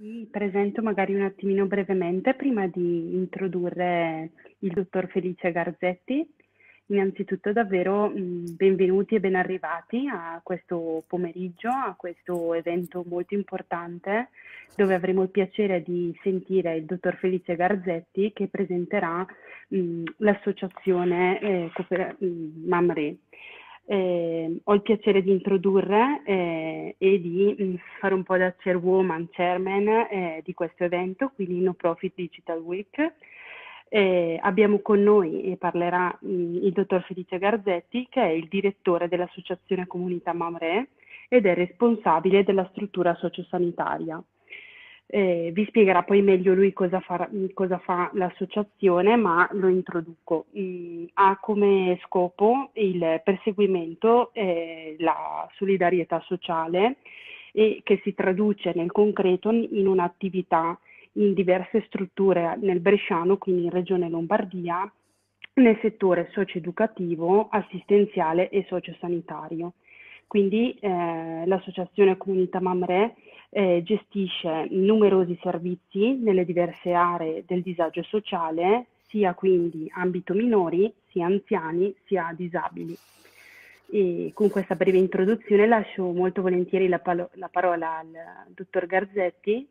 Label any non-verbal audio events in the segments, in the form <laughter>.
Mi presento magari un attimino brevemente prima di introdurre il dottor Felice Garzetti. Innanzitutto davvero benvenuti e ben arrivati a questo pomeriggio, a questo evento molto importante dove avremo il piacere di sentire il dottor Felice Garzetti che presenterà l'associazione eh, Mamre. Eh, ho il piacere di introdurre eh, e di mm, fare un po' da chairwoman, chairman eh, di questo evento, quindi No Profit Digital Week. Eh, abbiamo con noi e parlerà mh, mm, il dottor Felice Garzetti, che è il direttore dell'associazione Comunità Mamre ed è responsabile della struttura sociosanitaria. Eh, vi spiegherà poi meglio lui cosa, far, cosa fa l'associazione, ma lo introduco. Mm, ha come scopo il perseguimento, eh, la solidarietà sociale, e che si traduce nel concreto in un'attività in diverse strutture nel Bresciano, quindi in Regione Lombardia, nel settore socioeducativo, assistenziale e sociosanitario. Quindi eh, l'associazione Comunità Mamre eh, gestisce numerosi servizi nelle diverse aree del disagio sociale, sia quindi ambito minori, sia anziani, sia disabili. E con questa breve introduzione lascio molto volentieri la, palo- la parola al dottor Garzetti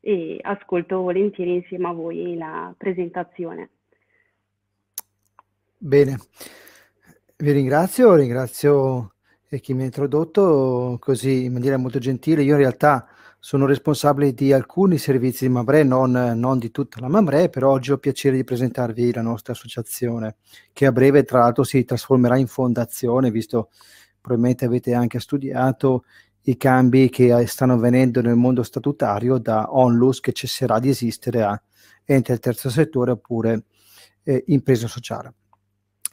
e ascolto volentieri insieme a voi la presentazione. Bene, vi ringrazio, ringrazio chi mi ha introdotto così in maniera molto gentile. Io in realtà sono responsabile di alcuni servizi di Mamre, non, non, di tutta la Mamre, però oggi ho piacere di presentarvi la nostra associazione, che a breve tra l'altro si trasformerà in fondazione, visto probabilmente avete anche studiato i cambi che eh, stanno avvenendo nel mondo statutario da onlus che cesserà di esistere a ente del terzo settore oppure eh, impresa sociale.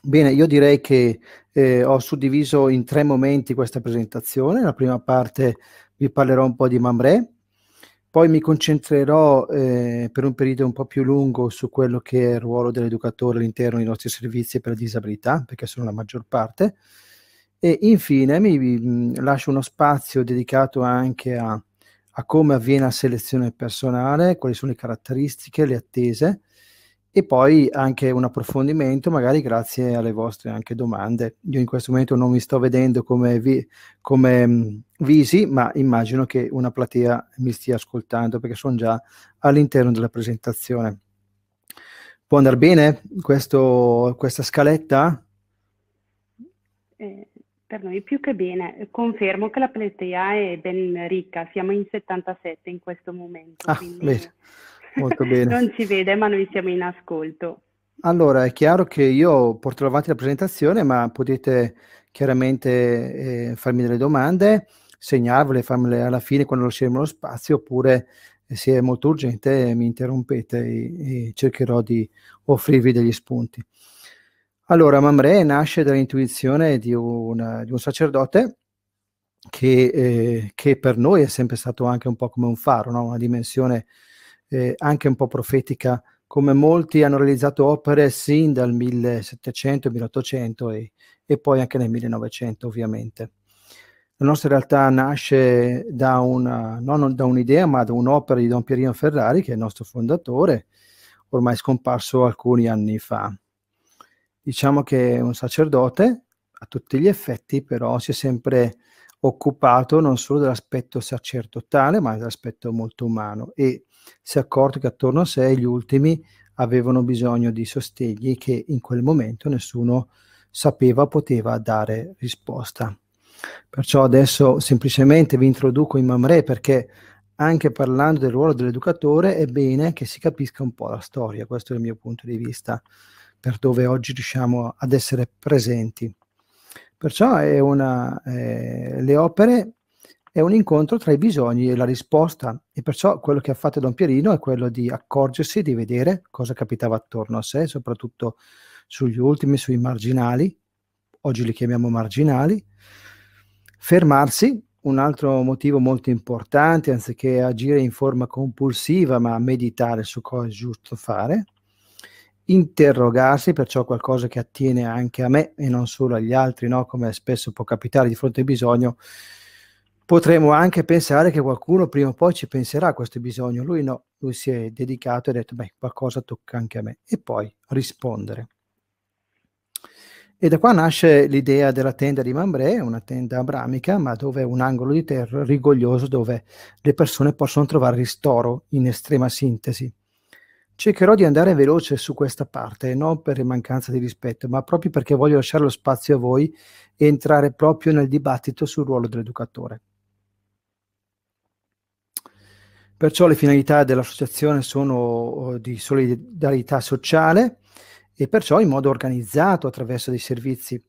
Bene, io direi che eh, ho suddiviso in tre momenti questa presentazione. La prima parte vi parlerò un po' di Mamre, poi mi concentrerò eh, per un periodo un po' più lungo su quello che è il ruolo dell'educatore all'interno dei nostri servizi per la disabilità, perché sono la maggior parte, e infine mi, mi mm, lascio uno spazio dedicato anche a, a come avviene la selezione personale, quali sono le caratteristiche, le attese, e poi anche un approfondimento, magari grazie alle vostre anche domande. Io in questo momento non mi sto vedendo come, vi, come mm, visi, ma immagino che una platea mi stia ascoltando perché sono già all'interno della presentazione. Può andare bene questo, questa scaletta? Eh, per noi più che bene. Confermo che la platea è ben ricca, siamo in 77 in questo momento. Ah, quindi... bene. Molto bene. non ci vede, ma noi siamo in ascolto. Allora, è chiaro che io porterò avanti la presentazione, ma potete chiaramente eh, farmi delle domande, segnarvele, farmele alla fine quando lasceremo lo spazio, oppure eh, se è molto urgente mi interrompete e, e cercherò di offrirvi degli spunti. Allora, Mamre nasce dall'intuizione di, una, di un sacerdote che, eh, che, per noi è sempre stato anche un po' come un faro, no? una dimensione eh, anche un po' profetica, come molti hanno realizzato opere sin dal 1700, 1800 e, e poi anche nel 1900 ovviamente. La nostra realtà nasce da una, non da un'idea, ma da un'opera di Don Pierino Ferrari, che è il nostro fondatore, ormai scomparso alcuni anni fa. Diciamo che è un sacerdote, a tutti gli effetti, però si è sempre occupato non solo dell'aspetto sacerdotale, ma dell'aspetto molto umano e si è accorto che attorno a sé gli ultimi avevano bisogno di sostegni che in quel momento nessuno sapeva poteva dare risposta. Perciò adesso semplicemente vi introduco in Mamre perché anche parlando del ruolo dell'educatore è bene che si capisca un po' la storia, questo è il mio punto di vista, per dove oggi riusciamo ad essere presenti. Perciò una, eh, le opere è un incontro tra i bisogni e la risposta e perciò quello che ha fatto Don Pierino è quello di accorgersi, di vedere cosa capitava attorno a sé, soprattutto sugli ultimi, sui marginali, oggi li chiamiamo marginali, fermarsi, un altro motivo molto importante, anziché agire in forma compulsiva, ma meditare su cosa è giusto fare, interrogarsi, perciò qualcosa che attiene anche a me e non solo agli altri, no? come spesso può capitare di fronte al bisogno, potremmo anche pensare che qualcuno prima o poi ci penserà a questo bisogno. Lui no, lui si è dedicato e ha detto, beh, qualcosa tocca anche a me. E poi rispondere. E da qua nasce l'idea della tenda di Mambré, una tenda abramica, ma dove un angolo di terra rigoglioso dove le persone possono trovare ristoro in estrema sintesi. Cercherò di andare veloce su questa parte, non per mancanza di rispetto, ma proprio perché voglio lasciare lo spazio a voi e entrare proprio nel dibattito sul ruolo dell'educatore. Perciò le finalità dell'associazione sono oh, di solidarietà sociale e perciò in modo organizzato attraverso dei servizi.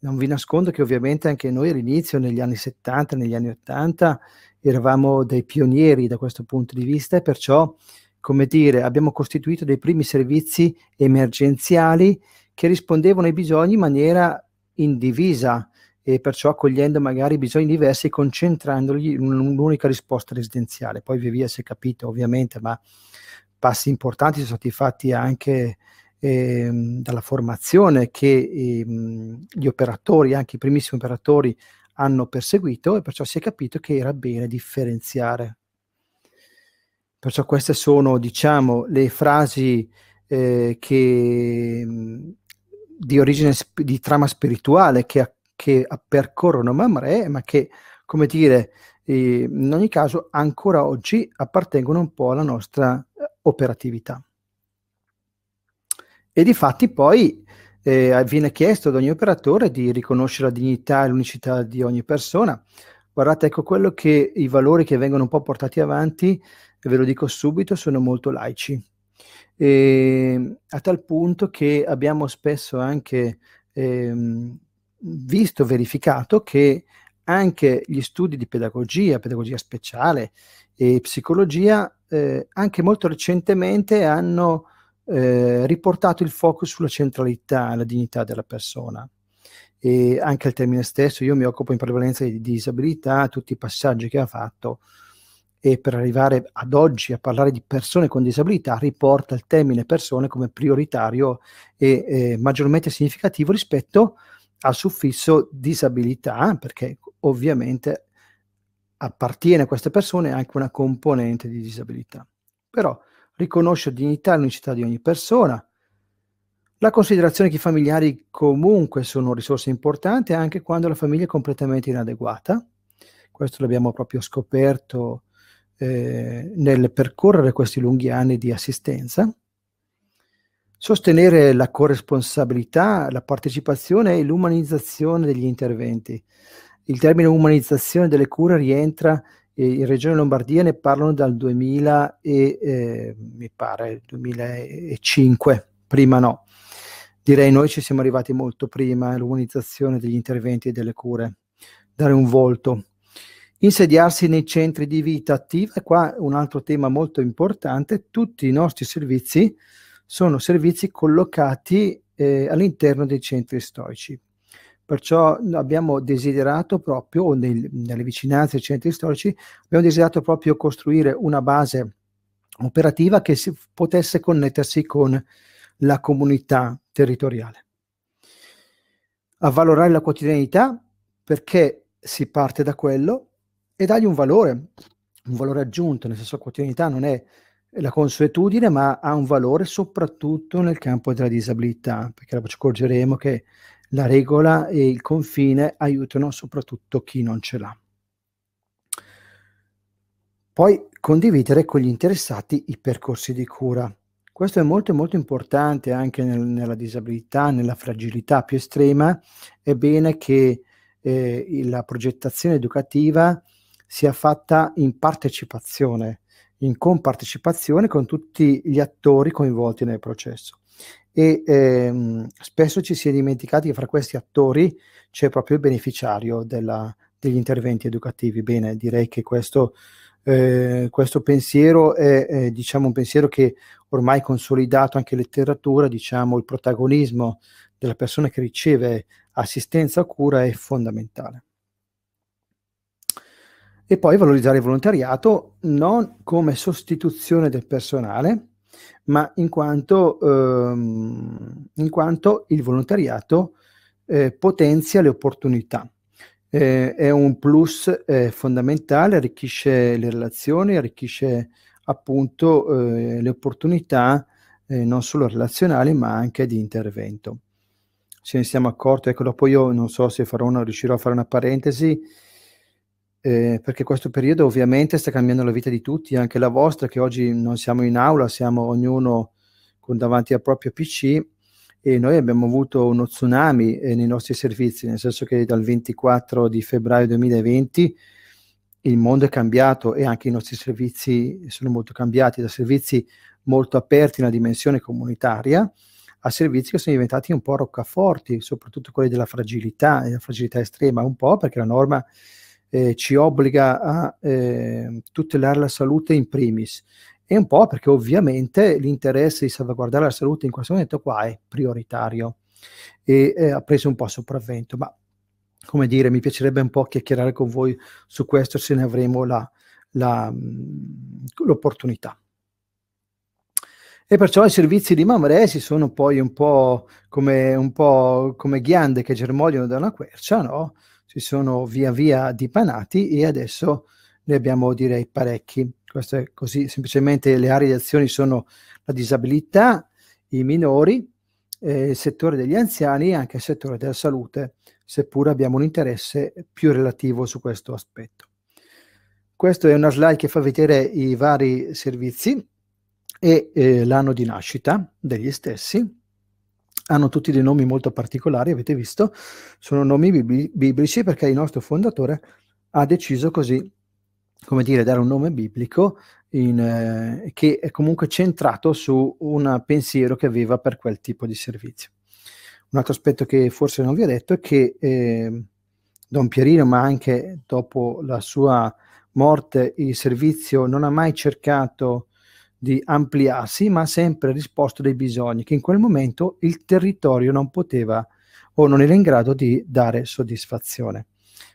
Non vi nascondo che ovviamente anche noi all'inizio, negli anni 70, negli anni 80, eravamo dei pionieri da questo punto di vista e perciò, come dire, abbiamo costituito dei primi servizi emergenziali che rispondevano ai bisogni in maniera indivisa, e perciò accogliendo magari bisogni diversi e concentrandoli in un'unica risposta residenziale. Poi via via si è capito ovviamente, ma passi importanti sono stati fatti anche eh, dalla formazione che eh, gli operatori, anche i primissimi operatori, hanno perseguito e perciò si è capito che era bene differenziare. Perciò queste sono, diciamo, le frasi eh, che, ehm, di origine di trama spirituale che che percorrono Mamre, ma che, come dire, eh, in ogni caso ancora oggi appartengono un po' alla nostra eh, operatività. E di fatti poi eh, viene chiesto ad ogni operatore di riconoscere la dignità e l'unicità di ogni persona. Guardate, ecco quello che i valori che vengono un po' portati avanti, ve lo dico subito, sono molto laici. E, ehm, a tal punto che abbiamo spesso anche ehm, visto, verificato che anche gli studi di pedagogia, pedagogia speciale e psicologia, eh, anche molto recentemente hanno eh, riportato il focus sulla centralità, la dignità della persona. E anche il termine stesso, io mi occupo in prevalenza di disabilità, tutti i passaggi che ha fatto e per arrivare ad oggi a parlare di persone con disabilità riporta il termine persone come prioritario e eh, maggiormente significativo rispetto a al suffisso disabilità, perché ovviamente appartiene a queste persone anche una componente di disabilità. Però riconosce dignità e unicità di ogni persona, la considerazione che i familiari comunque sono risorse importanti anche quando la famiglia è completamente inadeguata, questo l'abbiamo proprio scoperto eh, nel percorrere questi lunghi anni di assistenza, sostenere la corresponsabilità, la partecipazione e l'umanizzazione degli interventi. Il termine umanizzazione delle cure rientra eh, in Regione Lombardia, ne parlano dal 2000 e, eh, mi pare 2005, prima no. Direi noi ci siamo arrivati molto prima, all'umanizzazione eh, degli interventi e delle cure, dare un volto. Insediarsi nei centri di vita attiva, e qua un altro tema molto importante, tutti i nostri servizi sono servizi collocati eh, all'interno dei centri storici. Perciò abbiamo desiderato proprio, o nel, nelle vicinanze dei centri storici, abbiamo desiderato proprio costruire una base operativa che si, potesse connettersi con la comunità territoriale. Avvalorare la quotidianità perché si parte da quello e dargli un valore, un valore aggiunto, nel senso che la quotidianità non è la consuetudine, ma ha un valore soprattutto nel campo della disabilità, perché dopo ci accorgeremo che la regola e il confine aiutano soprattutto chi non ce l'ha. Poi condividere con gli interessati i percorsi di cura. Questo è molto molto importante anche nel, nella disabilità, nella fragilità più estrema. È bene che eh, la progettazione educativa sia fatta in partecipazione, in compartecipazione con tutti gli attori coinvolti nel processo. E ehm, spesso ci si è dimenticati che fra questi attori c'è proprio il beneficiario della, degli interventi educativi. Bene, direi che questo, eh, questo pensiero è eh, diciamo un pensiero che ormai è consolidato anche in letteratura, diciamo il protagonismo della persona che riceve assistenza o cura è fondamentale. E poi valorizzare il volontariato non come sostituzione del personale, ma in quanto, ehm, in quanto il volontariato eh, potenzia le opportunità. Eh, è un plus eh, fondamentale, arricchisce le relazioni, arricchisce appunto eh, le opportunità eh, non solo relazionali ma anche di intervento. Ce ne siamo accorti, ecco dopo io non so se farò una, riuscirò a fare una parentesi, eh, perché questo periodo ovviamente sta cambiando la vita di tutti, anche la vostra, che oggi non siamo in aula, siamo ognuno con davanti al proprio PC e noi abbiamo avuto uno tsunami eh, nei nostri servizi, nel senso che dal 24 di febbraio 2020 il mondo è cambiato e anche i nostri servizi sono molto cambiati, da servizi molto aperti nella dimensione comunitaria a servizi che sono diventati un po' roccaforti, soprattutto quelli della fragilità, della fragilità estrema, un po' perché la norma eh, ci obbliga a eh, tutelare la salute in primis e un po' perché ovviamente l'interesse di salvaguardare la salute in questo momento qua è prioritario e eh, ha preso un po' sopravvento, ma come dire, mi piacerebbe un po' chiacchierare con voi su questo se ne avremo la, la, l'opportunità. E perciò i servizi di Mamre si sono poi un po' come, un po come ghiande che germogliano da una quercia, no? si sono via via dipanati e adesso ne abbiamo direi parecchi. Questo è così, semplicemente le aree di azione sono la disabilità, i minori, eh, il settore degli anziani e anche il settore della salute, seppur abbiamo un interesse più relativo su questo aspetto. Questa è una slide che fa vedere i vari servizi e eh, l'anno di nascita degli stessi hanno tutti dei nomi molto particolari, avete visto, sono nomi biblici perché il nostro fondatore ha deciso così, come dire, dare un nome biblico in, eh, che è comunque centrato su un pensiero che aveva per quel tipo di servizio. Un altro aspetto che forse non vi ho detto è che eh, Don Pierino, ma anche dopo la sua morte, il servizio non ha mai cercato di ampliarsi, ma ha sempre risposto dei bisogni che in quel momento il territorio non poteva o non era in grado di dare soddisfazione.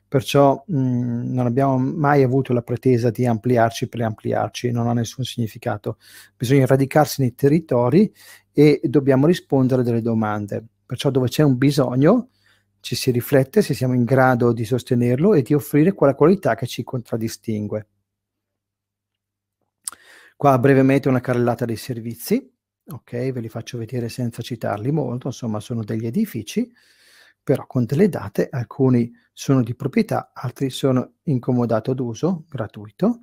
Perciò mh, mm, non abbiamo mai avuto la pretesa di ampliarci per ampliarci, non ha nessun significato. Bisogna radicarsi nei territori e dobbiamo rispondere delle domande. Perciò dove c'è un bisogno ci si riflette se siamo in grado di sostenerlo e di offrire quella qualità che ci contraddistingue. Qua brevemente una carrellata dei servizi, ok? Ve li faccio vedere senza citarli molto, insomma sono degli edifici, però con delle date, alcuni sono di proprietà, altri sono in comodato d'uso, gratuito,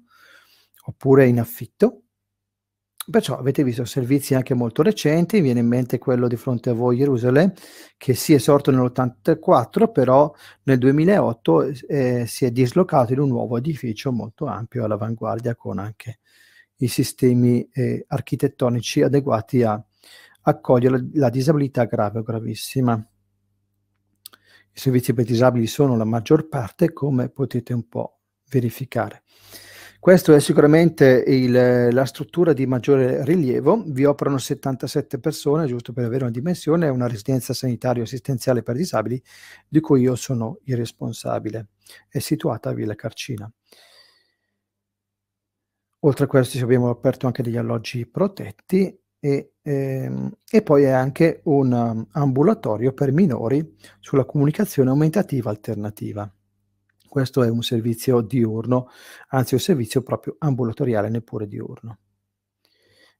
oppure in affitto. Perciò avete visto servizi anche molto recenti, mi viene in mente quello di fronte a voi Gerusalemme, che si è sorto nell'84, però nel 2008 eh, si è dislocato in un nuovo edificio molto ampio all'avanguardia con anche i sistemi eh, architettonici adeguati a accogliere la disabilità grave o gravissima. I servizi per disabili sono la maggior parte, come potete un po' verificare. Questa è sicuramente il, la struttura di maggiore rilievo, vi operano 77 persone, giusto per avere una dimensione, è una residenza sanitaria assistenziale per disabili di cui io sono il responsabile, è situata a Villa Carcina. Oltre a questo abbiamo aperto anche degli alloggi protetti e, ehm, e poi è anche un um, ambulatorio per minori sulla comunicazione aumentativa alternativa. Questo è un servizio diurno, anzi un servizio proprio ambulatoriale, neppure diurno.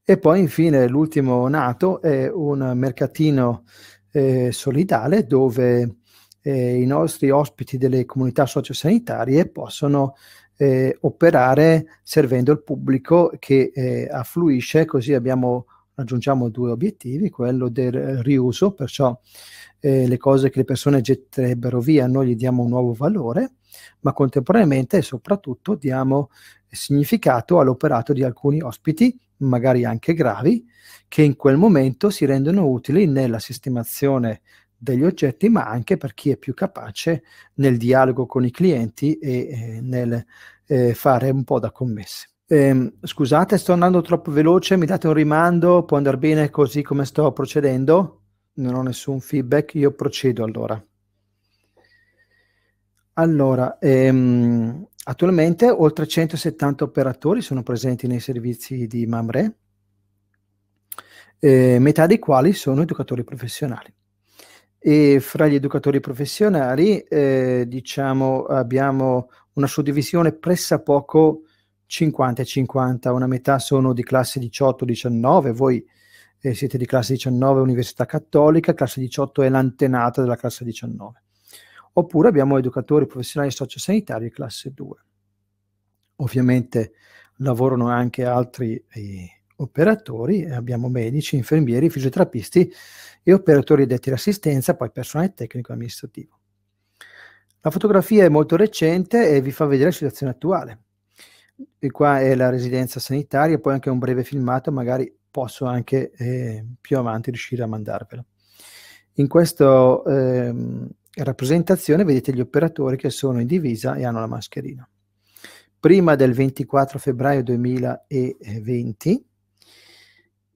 E poi infine l'ultimo nato è un mercatino eh, solidale dove eh, i nostri ospiti delle comunità sociosanitarie possono eh, operare servendo il pubblico che eh, affluisce, così abbiamo, raggiungiamo due obiettivi, quello del riuso, perciò eh, le cose che le persone getterebbero via noi gli diamo un nuovo valore, ma contemporaneamente e soprattutto diamo significato all'operato di alcuni ospiti, magari anche gravi, che in quel momento si rendono utili nella sistemazione degli oggetti, ma anche per chi è più capace nel dialogo con i clienti e eh, nel eh, fare un po' da commesse. Eh, scusate, sto andando troppo veloce, mi date un rimando, può andare bene così come sto procedendo? Non ho nessun feedback, io procedo allora. Allora, ehm, attualmente oltre 170 operatori sono presenti nei servizi di Mamre, eh, metà dei quali sono educatori professionali e fra gli educatori professionali eh, diciamo abbiamo una suddivisione pressappoco 50 50, una metà sono di classe 18-19, voi eh, siete di classe 19 Università Cattolica, classe 18 è l'antenata della classe 19. Oppure abbiamo educatori professionali sociosanitari classe 2. Ovviamente lavorano anche altri eh, operatori, eh, abbiamo medici, infermieri, fisioterapisti e operatori detti all'assistenza, poi personale tecnico e amministrativo. La fotografia è molto recente e vi fa vedere la situazione attuale. E qua è la residenza sanitaria, poi anche un breve filmato, magari posso anche eh, più avanti riuscire a mandarvelo. In questa eh, rappresentazione vedete gli operatori che sono in divisa e hanno la mascherina. Prima del 24 febbraio 2020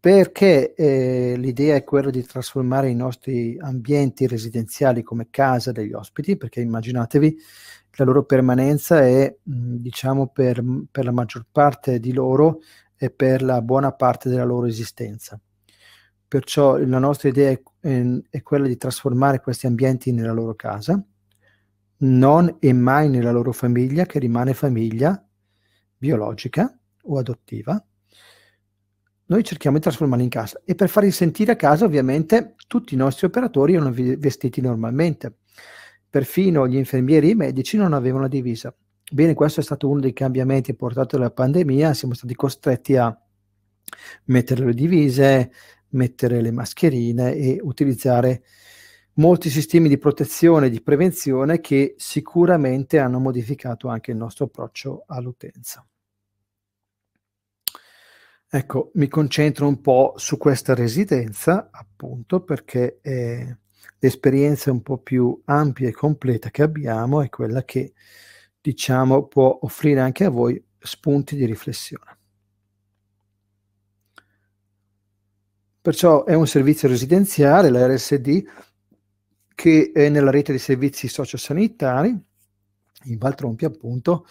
perché eh, l'idea è quella di trasformare i nostri ambienti residenziali come casa degli ospiti, perché immaginatevi la loro permanenza è, mm, diciamo, per, per, la maggior parte di loro e per la buona parte della loro esistenza. Perciò la nostra idea è, ehm, è quella di trasformare questi ambienti nella loro casa, non e mai nella loro famiglia, che rimane famiglia biologica o adottiva, noi cerchiamo di trasformarli in casa e per farli sentire a casa ovviamente tutti i nostri operatori erano vestiti normalmente, perfino gli infermieri e i medici non avevano divisa. Bene, questo è stato uno dei cambiamenti portati dalla pandemia, siamo stati costretti a mettere le divise, mettere le mascherine e utilizzare molti sistemi di protezione e di prevenzione che sicuramente hanno modificato anche il nostro approccio all'utenza. Ecco, mi concentro un po' su questa residenza, appunto, perché eh, l'esperienza un po' più ampia e completa che abbiamo è quella che, diciamo, può offrire anche a voi spunti di riflessione. Perciò è un servizio residenziale, la RSD, che è nella rete di servizi sociosanitari, in Valtrompia appunto,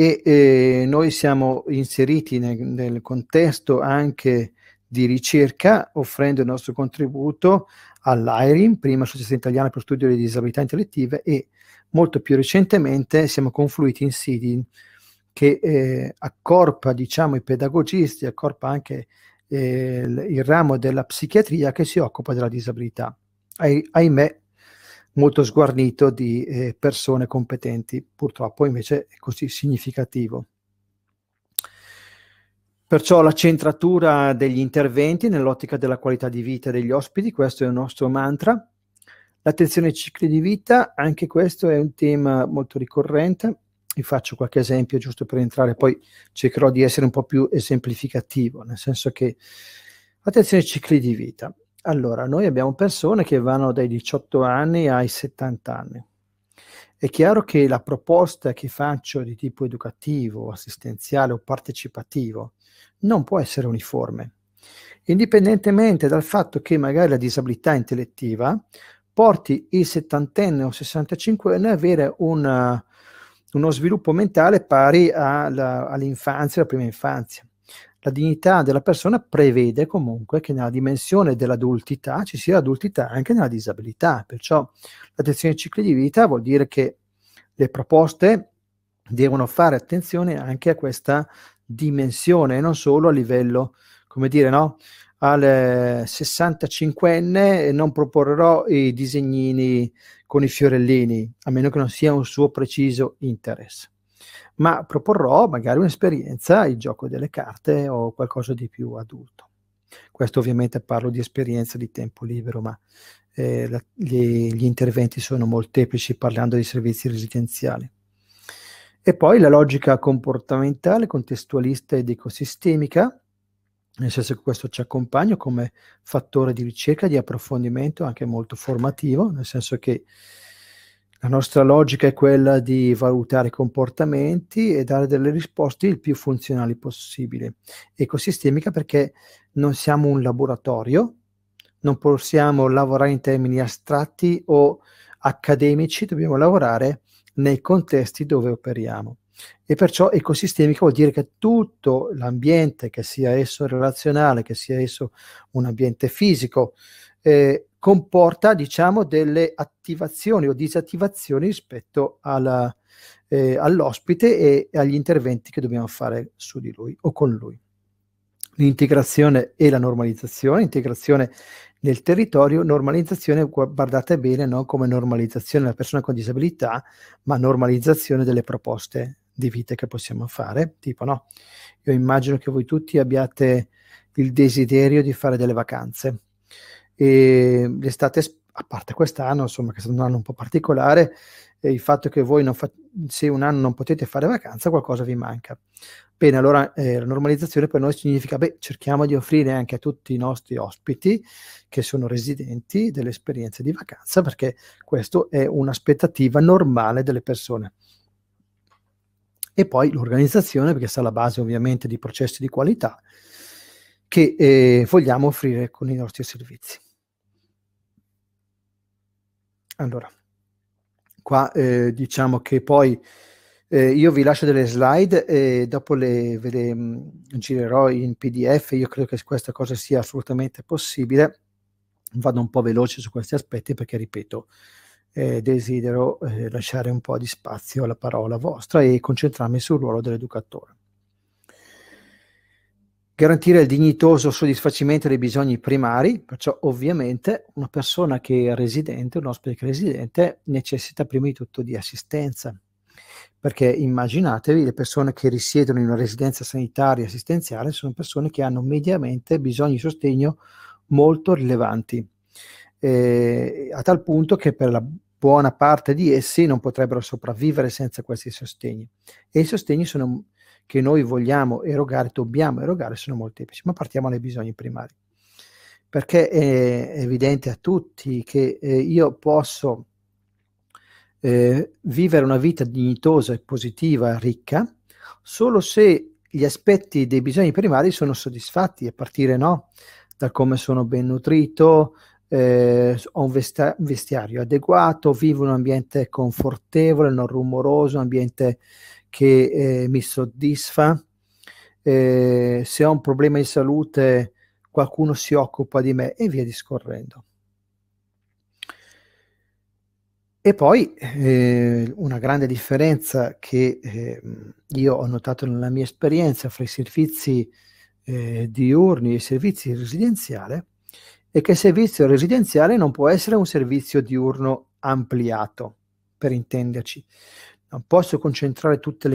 e eh, noi siamo inseriti nel, nel, contesto anche di ricerca offrendo il nostro contributo all'IRIM, prima Associazione Italiana per Studio di Disabilità Intellettive e molto più recentemente siamo confluiti in SIDI che eh, accorpa diciamo, i pedagogisti, accorpa anche eh, il, il ramo della psichiatria che si occupa della disabilità. Ah, ahimè molto sguarnito di eh, persone competenti, purtroppo invece è così significativo. Perciò la centratura degli interventi nell'ottica della qualità di vita degli ospiti, questo è il nostro mantra. L'attenzione ai cicli di vita, anche questo è un tema molto ricorrente. Vi faccio qualche esempio giusto per entrare, poi cercherò di essere un po' più esemplificativo, nel senso che attenzione ai cicli di vita. Allora, noi abbiamo persone che vanno dai 18 anni ai 70 anni. È chiaro che la proposta che faccio di tipo educativo, assistenziale o partecipativo non può essere uniforme, indipendentemente dal fatto che magari la disabilità intellettiva porti il settantenne o 65enne ad avere una, uno sviluppo mentale pari alla, all'infanzia, alla prima infanzia la dignità della persona prevede comunque che nella dimensione dell'adultità ci sia adultità anche nella disabilità, perciò l'attenzione ai cicli di vita vuol dire che le proposte devono fare attenzione anche a questa dimensione non solo a livello, come dire, no? al 65enne non proporrò i disegnini con i fiorellini, a meno che non sia un suo preciso interesse ma proporrò magari un'esperienza, il gioco delle carte o qualcosa di più adulto. Questo ovviamente parlo di esperienza di tempo libero, ma eh, la, gli, gli, interventi sono molteplici parlando di servizi residenziali. E poi la logica comportamentale, contestualista ed ecosistemica, nel senso che questo ci accompagna come fattore di ricerca, di approfondimento, anche molto formativo, nel senso che la nostra logica è quella di valutare i comportamenti e dare delle risposte il più funzionali possibile. Ecosistemica perché non siamo un laboratorio, non possiamo lavorare in termini astratti o accademici, dobbiamo lavorare nei contesti dove operiamo. E perciò ecosistemica vuol dire che tutto l'ambiente, che sia esso relazionale, che sia esso un ambiente fisico, eh, comporta diciamo delle attivazioni o disattivazioni rispetto alla, eh, all'ospite e agli interventi che dobbiamo fare su di lui o con lui. L'integrazione e la normalizzazione, integrazione nel territorio, normalizzazione, guardate bene, non come normalizzazione della persona con disabilità, ma normalizzazione delle proposte di vita che possiamo fare, tipo no, io immagino che voi tutti abbiate il desiderio di fare delle vacanze. E l'estate, a parte quest'anno, insomma, che è stato un anno un po' particolare, il fatto che voi fa- se un anno non potete fare vacanza, qualcosa vi manca. Bene, allora eh, la normalizzazione per noi significa, beh, cerchiamo di offrire anche a tutti i nostri ospiti che sono residenti delle esperienze di vacanza, perché questa è un'aspettativa normale delle persone. E poi l'organizzazione, perché sta alla base ovviamente di processi di qualità che eh, vogliamo offrire con i nostri servizi. Allora, qua eh, diciamo che poi eh, io vi lascio delle slide e dopo le, ve le mh, mm, girerò in PDF, io credo che questa cosa sia assolutamente possibile. Vado un po' veloce su questi aspetti perché, ripeto, eh, desidero eh, lasciare un po' di spazio alla parola vostra e concentrarmi sul ruolo dell'educatore garantire il dignitoso soddisfacimento dei bisogni primari, perciò ovviamente una persona che è residente, un ospite che è residente, necessita prima di tutto di assistenza, perché immaginatevi le persone che risiedono in una residenza sanitaria assistenziale sono persone che hanno mediamente bisogni di sostegno molto rilevanti, eh, a tal punto che per la buona parte di essi non potrebbero sopravvivere senza questi sostegni. E i sostegni sono che noi vogliamo erogare, dobbiamo erogare, sono molteplici, ma partiamo dai bisogni primari. Perché è evidente a tutti che eh, io posso eh, vivere una vita dignitosa e positiva, ricca, solo se gli aspetti dei bisogni primari sono soddisfatti, a partire no, da come sono ben nutrito, eh, ho un vesti- vestiario adeguato, vivo in un ambiente confortevole, non rumoroso, un ambiente che eh, mi soddisfa. Eh, se ho un problema di salute, qualcuno si occupa di me e via discorrendo. E poi eh, una grande differenza che eh, io ho notato nella mia esperienza fra i servizi eh, diurni e i servizi residenziali è che il servizio residenziale non può essere un servizio diurno ampliato, per intenderci non ehm, posso concentrare tutti eh,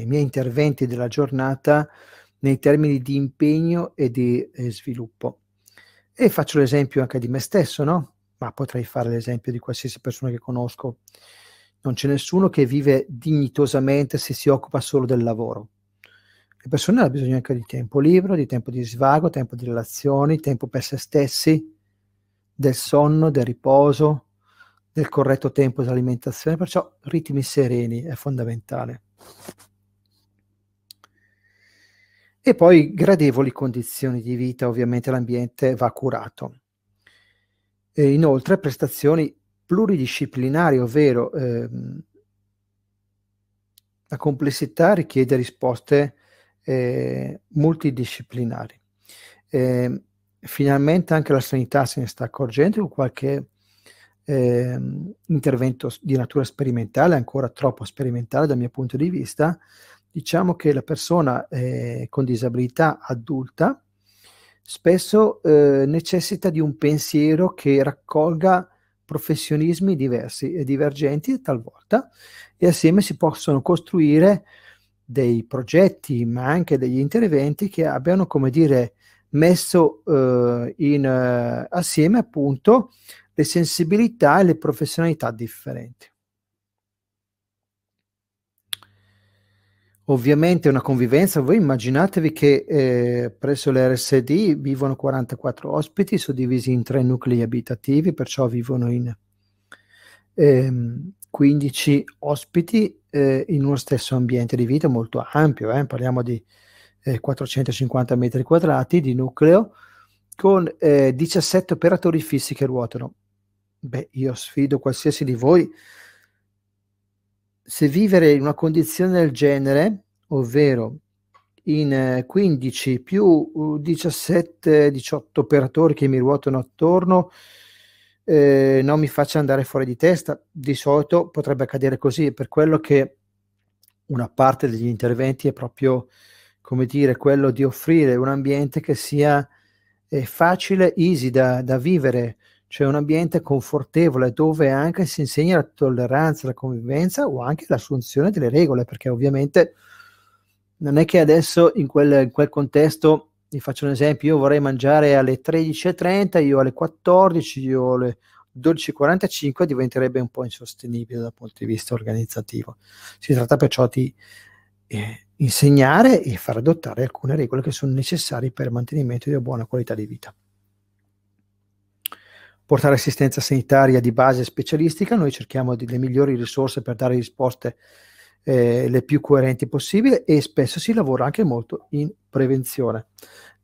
i miei interventi della giornata nei termini di impegno e di eh, sviluppo. E faccio l'esempio anche di me stesso, no? Ma potrei fare l'esempio di qualsiasi persona che conosco. Non c'è nessuno che vive dignitosamente se si occupa solo del lavoro. Le persone hanno bisogno anche di tempo libero, di tempo di svago, tempo di relazioni, tempo per se stessi, del sonno, del riposo, del corretto tempo dell'alimentazione, perciò ritmi sereni è fondamentale. E poi gradevoli condizioni di vita, ovviamente l'ambiente va curato. E inoltre prestazioni pluridisciplinari, ovvero ehm, la complessità richiede risposte eh, multidisciplinari. Eh, finalmente anche la sanità se ne sta accorgendo con qualche eh, intervento di natura sperimentale, ancora troppo sperimentale dal mio punto di vista, diciamo che la persona eh, con disabilità adulta spesso eh, necessita di un pensiero che raccolga professionismi diversi e divergenti talvolta e assieme si possono costruire dei progetti ma anche degli interventi che abbiano come dire messo eh, in eh, assieme appunto le sensibilità e le professionalità differenti. Ovviamente una convivenza, voi immaginatevi che eh, presso RSD vivono 44 ospiti suddivisi in tre nuclei abitativi, perciò vivono in ehm, 15 ospiti eh, in uno stesso ambiente di vita molto ampio, eh? parliamo di eh, 450 metri quadrati di nucleo, con eh, 17 operatori fissi che ruotano. Beh, io sfido qualsiasi di voi. Se vivere in una condizione del genere, ovvero in 15 eh, più 17, 18 operatori che mi ruotano attorno, eh, non mi faccia andare fuori di testa. Di solito potrebbe accadere così, per quello che una parte degli interventi è proprio, come dire, quello di offrire un ambiente che sia è facile, easy da, da vivere, cioè un ambiente confortevole dove anche si insegna la tolleranza, la convivenza o anche l'assunzione delle regole, perché ovviamente non è che adesso in quel, in quel contesto, vi faccio un esempio, io vorrei mangiare alle 13.30, io alle 14, io alle 12.45 diventerebbe un po' insostenibile dal punto di vista organizzativo. Si tratta perciò di eh, insegnare e far adottare alcune regole che sono necessarie per il mantenimento di una buona qualità di vita. Portare assistenza sanitaria di base specialistica, noi cerchiamo di, le migliori risorse per dare risposte eh, le più coerenti possibile e spesso si lavora anche molto in prevenzione,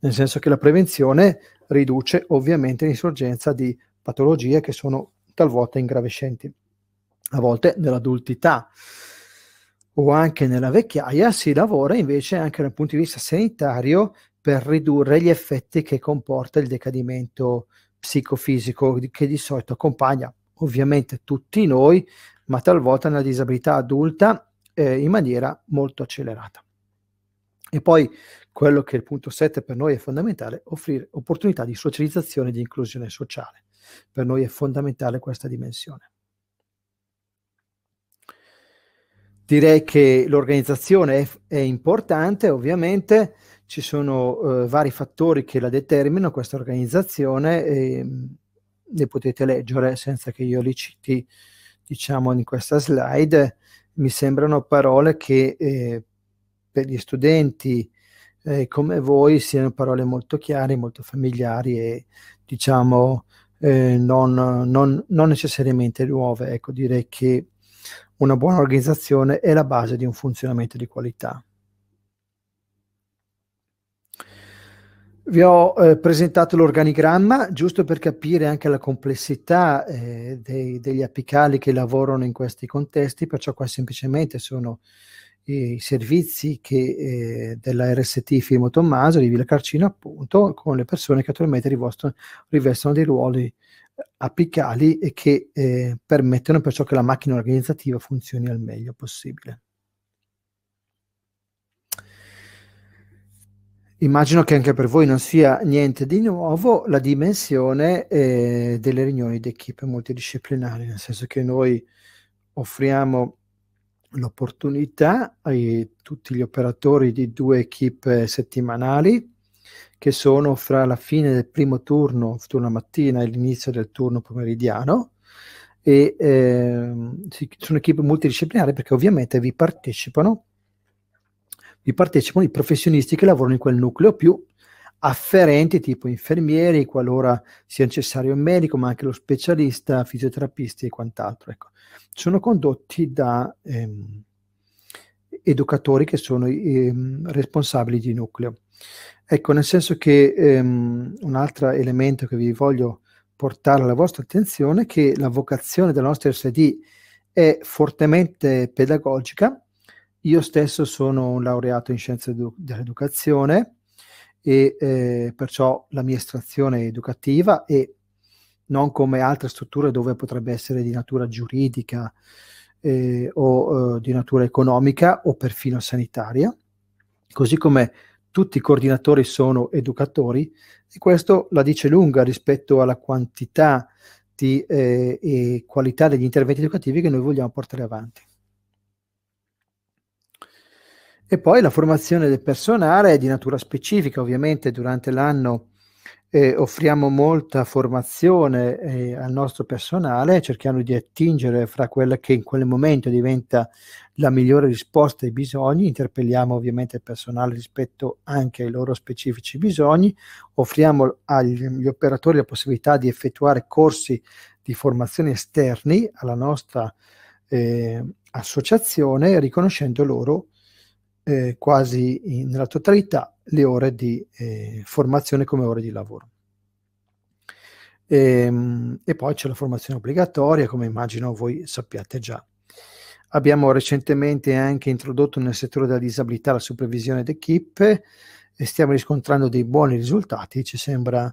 nel senso che la prevenzione riduce ovviamente l'insorgenza di patologie che sono talvolta ingravescenti, a volte nell'adultità o anche nella vecchiaia, si lavora invece anche dal punto di vista sanitario per ridurre gli effetti che comporta il decadimento psicofisico che di solito accompagna ovviamente tutti noi, ma talvolta nella disabilità adulta eh, in maniera molto accelerata. E poi quello che è il punto 7 per noi è fondamentale, offrire opportunità di socializzazione e di inclusione sociale. Per noi è fondamentale questa dimensione. direi che l'organizzazione è, è importante, ovviamente ci sono eh, vari fattori che la determinano, questa organizzazione, e mm, le potete leggere senza che io li citi, diciamo, in questa slide. Mi sembrano parole che eh, per gli studenti eh, come voi siano parole molto chiare, molto familiari e, diciamo, eh, non, non, non necessariamente nuove. Ecco, direi che una buona organizzazione è la base di un funzionamento di qualità. Vi ho eh, presentato l'organigramma giusto per capire anche la complessità eh, dei, degli apicali che lavorano in questi contesti, perciò qua semplicemente sono i servizi che, eh, della RST Firmo Tommaso di Villa Carcino appunto con le persone che attualmente rivestono, rivestono dei ruoli apicali e che eh, permettono perciò che la macchina organizzativa funzioni al meglio possibile. Immagino che anche per voi non sia niente di nuovo la dimensione eh, delle riunioni di equipe multidisciplinari, nel senso che noi offriamo l'opportunità a tutti gli operatori di due equip settimanali che sono fra la fine del primo turno, turno mattina e l'inizio del turno pomeridiano. E, eh, sono equip multidisciplinari perché ovviamente vi partecipano, vi partecipano i professionisti che lavorano in quel nucleo più afferenti tipo infermieri, qualora sia necessario un medico, ma anche lo specialista, fisioterapisti e quant'altro. Ecco. Sono condotti da ehm, educatori che sono ehm, responsabili di nucleo. Ecco, nel senso che ehm, un altro elemento che vi voglio portare alla vostra attenzione è che la vocazione della nostra SD è fortemente pedagogica. Io stesso sono un laureato in scienze edu- dell'educazione e eh, perciò la mia estrazione è educativa e non come altre strutture dove potrebbe essere di natura giuridica eh, o eh, di natura economica o perfino sanitaria, così come tutti i coordinatori sono educatori e questo la dice lunga rispetto alla quantità di, eh, e qualità degli interventi educativi che noi vogliamo portare avanti. E poi la formazione del personale è di natura specifica, ovviamente durante l'anno eh, offriamo molta formazione eh, al nostro personale, cerchiamo di attingere fra quella che in quel momento diventa la migliore risposta ai bisogni, interpelliamo ovviamente il personale rispetto anche ai loro specifici bisogni, offriamo agli operatori la possibilità di effettuare corsi di formazione esterni alla nostra eh, associazione, riconoscendo loro eh, quasi in, nella totalità le ore di eh, formazione come ore di lavoro. E, ehm, e poi c'è la formazione obbligatoria, come immagino voi sappiate già. Abbiamo recentemente anche introdotto nel settore della disabilità la supervisione d'equipe e stiamo riscontrando dei buoni risultati, ci sembra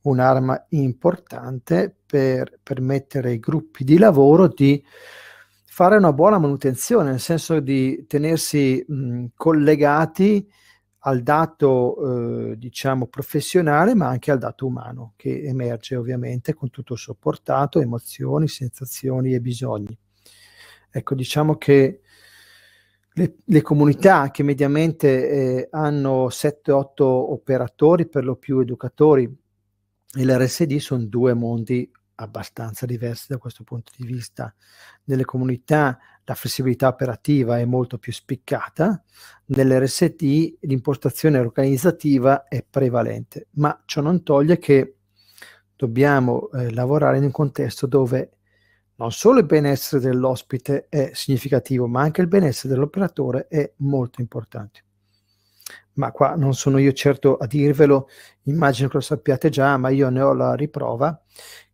un'arma importante per permettere ai gruppi di lavoro di fare una buona manutenzione, nel senso di tenersi mh, collegati al dato, eh, diciamo, professionale, ma anche al dato umano, che emerge ovviamente con tutto il sopportato, emozioni, sensazioni e bisogni. Ecco, diciamo che le, le comunità che mediamente eh, hanno 7-8 operatori, per lo più educatori, e l'RSD sono due mondi abbastanza diversi da questo punto di vista. Nelle comunità la flessibilità operativa è molto più spiccata, nell'RST l'impostazione organizzativa è prevalente, ma ciò non toglie che dobbiamo eh, lavorare in un contesto dove non solo il benessere dell'ospite è significativo, ma anche il benessere dell'operatore è molto importante. Ma qua non sono io certo a dirvelo, immagino che lo sappiate già, ma io ne ho la riprova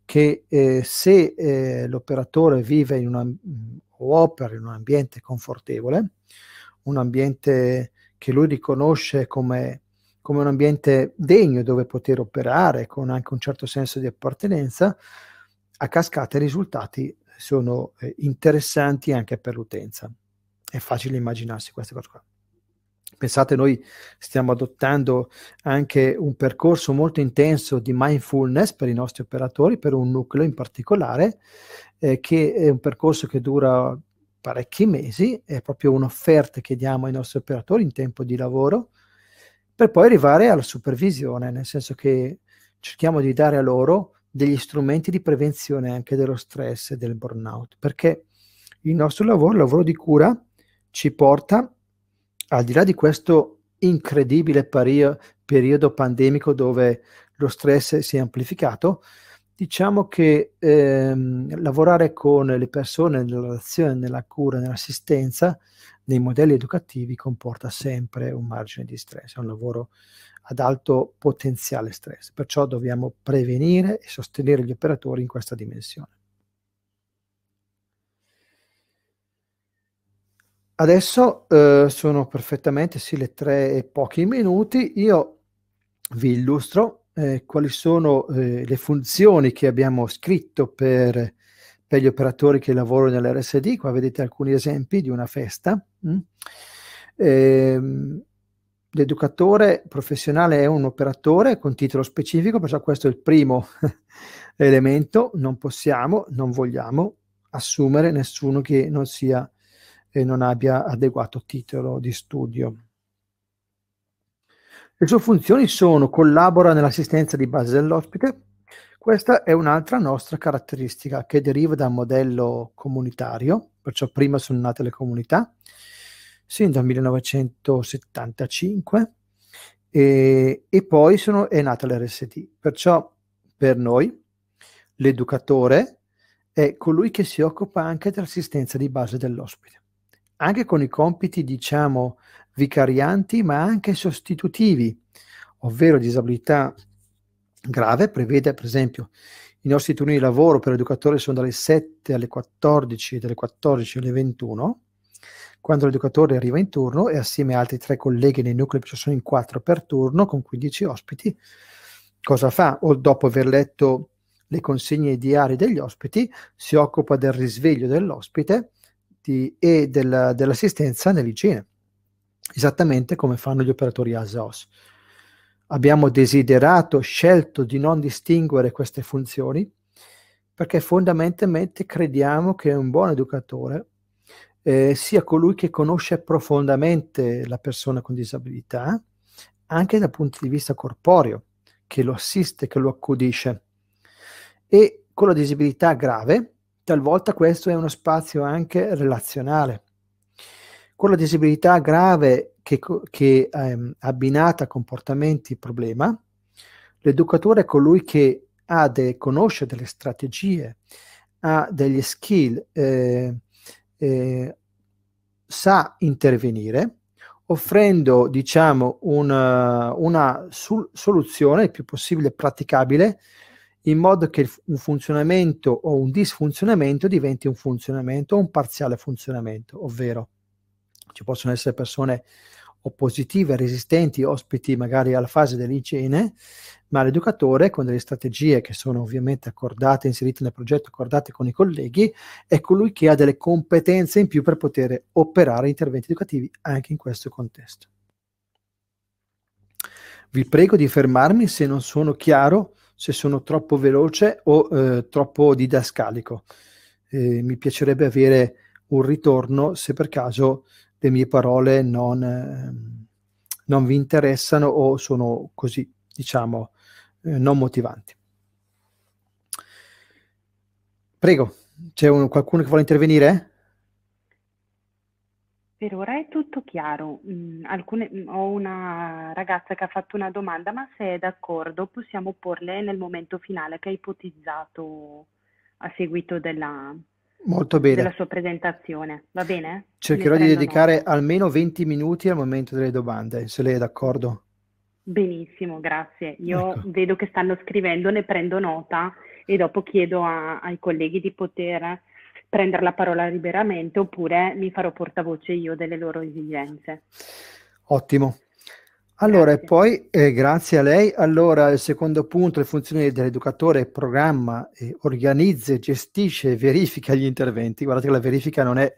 che eh, se eh, l'operatore vive in una, mm, o opera in un ambiente confortevole, un ambiente che lui riconosce come, come un ambiente degno dove poter operare con anche un certo senso di appartenenza, a cascata i risultati sono eh, interessanti anche per l'utenza. È facile immaginarsi queste cose qua. Pensate, noi stiamo adottando anche un percorso molto intenso di mindfulness per i nostri operatori, per un nucleo in particolare, eh, che è un percorso che dura parecchi mesi, è proprio un'offerta che diamo ai nostri operatori in tempo di lavoro, per poi arrivare alla supervisione, nel senso che cerchiamo di dare a loro degli strumenti di prevenzione anche dello stress e del burnout, perché il nostro lavoro, il lavoro di cura, ci porta al di là di questo incredibile perio- periodo pandemico dove lo stress si è amplificato, diciamo che ehm, lavorare con le persone nella relazione, nella cura, nell'assistenza, nei modelli educativi comporta sempre un margine di stress, è un lavoro ad alto potenziale stress, perciò dobbiamo prevenire e sostenere gli operatori in questa dimensione. Adesso eh, sono perfettamente sì, le tre e pochi minuti. Io vi illustro eh, quali sono eh, le funzioni che abbiamo scritto per, per gli operatori che lavorano nell'RSD. Qua vedete alcuni esempi di una festa. Mm. Ehm, l'educatore professionale è un operatore con titolo specifico, perciò questo è il primo <laughs> elemento. Non possiamo, non vogliamo assumere nessuno che non sia e non abbia adeguato titolo di studio. Le sue funzioni sono collabora nell'assistenza di base dell'ospite, questa è un'altra nostra caratteristica che deriva da un modello comunitario, perciò prima sono nate le comunità, sin dal 1975, e, e poi sono, è nata l'RSD. Perciò per noi l'educatore è colui che si occupa anche dell'assistenza di base dell'ospite anche con i compiti, diciamo, vicarianti, ma anche sostitutivi, ovvero disabilità grave, prevede per esempio i nostri turni di lavoro per l'educatore sono dalle 7 alle 14 dalle 14 alle 21, quando l'educatore arriva in turno e assieme a altri tre colleghi nei nuclei ci sono in quattro per turno con 15 ospiti, cosa fa? O dopo aver letto le consegne diarie degli ospiti, si occupa del risveglio dell'ospite diritti e del, dell'assistenza nell'igiene, esattamente come fanno gli operatori ASOS. Abbiamo desiderato, scelto di non distinguere queste funzioni perché fondamentalmente crediamo che un buon educatore eh, sia colui che conosce profondamente la persona con disabilità, anche dal punto di vista corporeo, che lo assiste, che lo accudisce. E con la disabilità grave, Talvolta questo è uno spazio anche relazionale. Con la disabilità grave che, che ehm, abbinata a comportamenti problema, l'educatore è colui che ha de, conosce delle strategie, ha degli skill, eh, eh, sa intervenire, offrendo diciamo, una, una sul- soluzione il più possibile praticabile in modo che un funzionamento o un disfunzionamento diventi un funzionamento o un parziale funzionamento, ovvero ci possono essere persone oppositive, resistenti, ospiti magari alla fase dell'igiene, ma l'educatore con delle strategie che sono ovviamente accordate, inserite nel progetto, accordate con i colleghi, è colui che ha delle competenze in più per poter operare interventi educativi anche in questo contesto. Vi prego di fermarmi se non sono chiaro se sono troppo veloce o eh, troppo didascalico. Eh, mi piacerebbe avere un ritorno se per caso le mie parole non, eh, non vi interessano o sono così, diciamo, eh, non motivanti. Prego, c'è un, qualcuno che vuole intervenire? Per ora è tutto chiaro. Mm, alcune- mm, ho una ragazza che ha fatto una domanda, ma se è d'accordo possiamo porle nel momento finale che ha ipotizzato a seguito della, Molto della sua presentazione. Va bene? Cercherò di dedicare nota. almeno 20 minuti al momento delle domande, se lei è d'accordo. Benissimo, grazie. Io Ecco. vedo che stanno scrivendo, ne prendo nota e dopo chiedo a- ai colleghi di poter prendere la parola liberamente oppure mi farò portavoce io delle loro esigenze. Ottimo. Allora, grazie. e poi eh, grazie a lei. Allora, il secondo punto, le funzioni dell'educatore, programma, eh, organizza, gestisce, e verifica gli interventi. Guardate che la verifica non è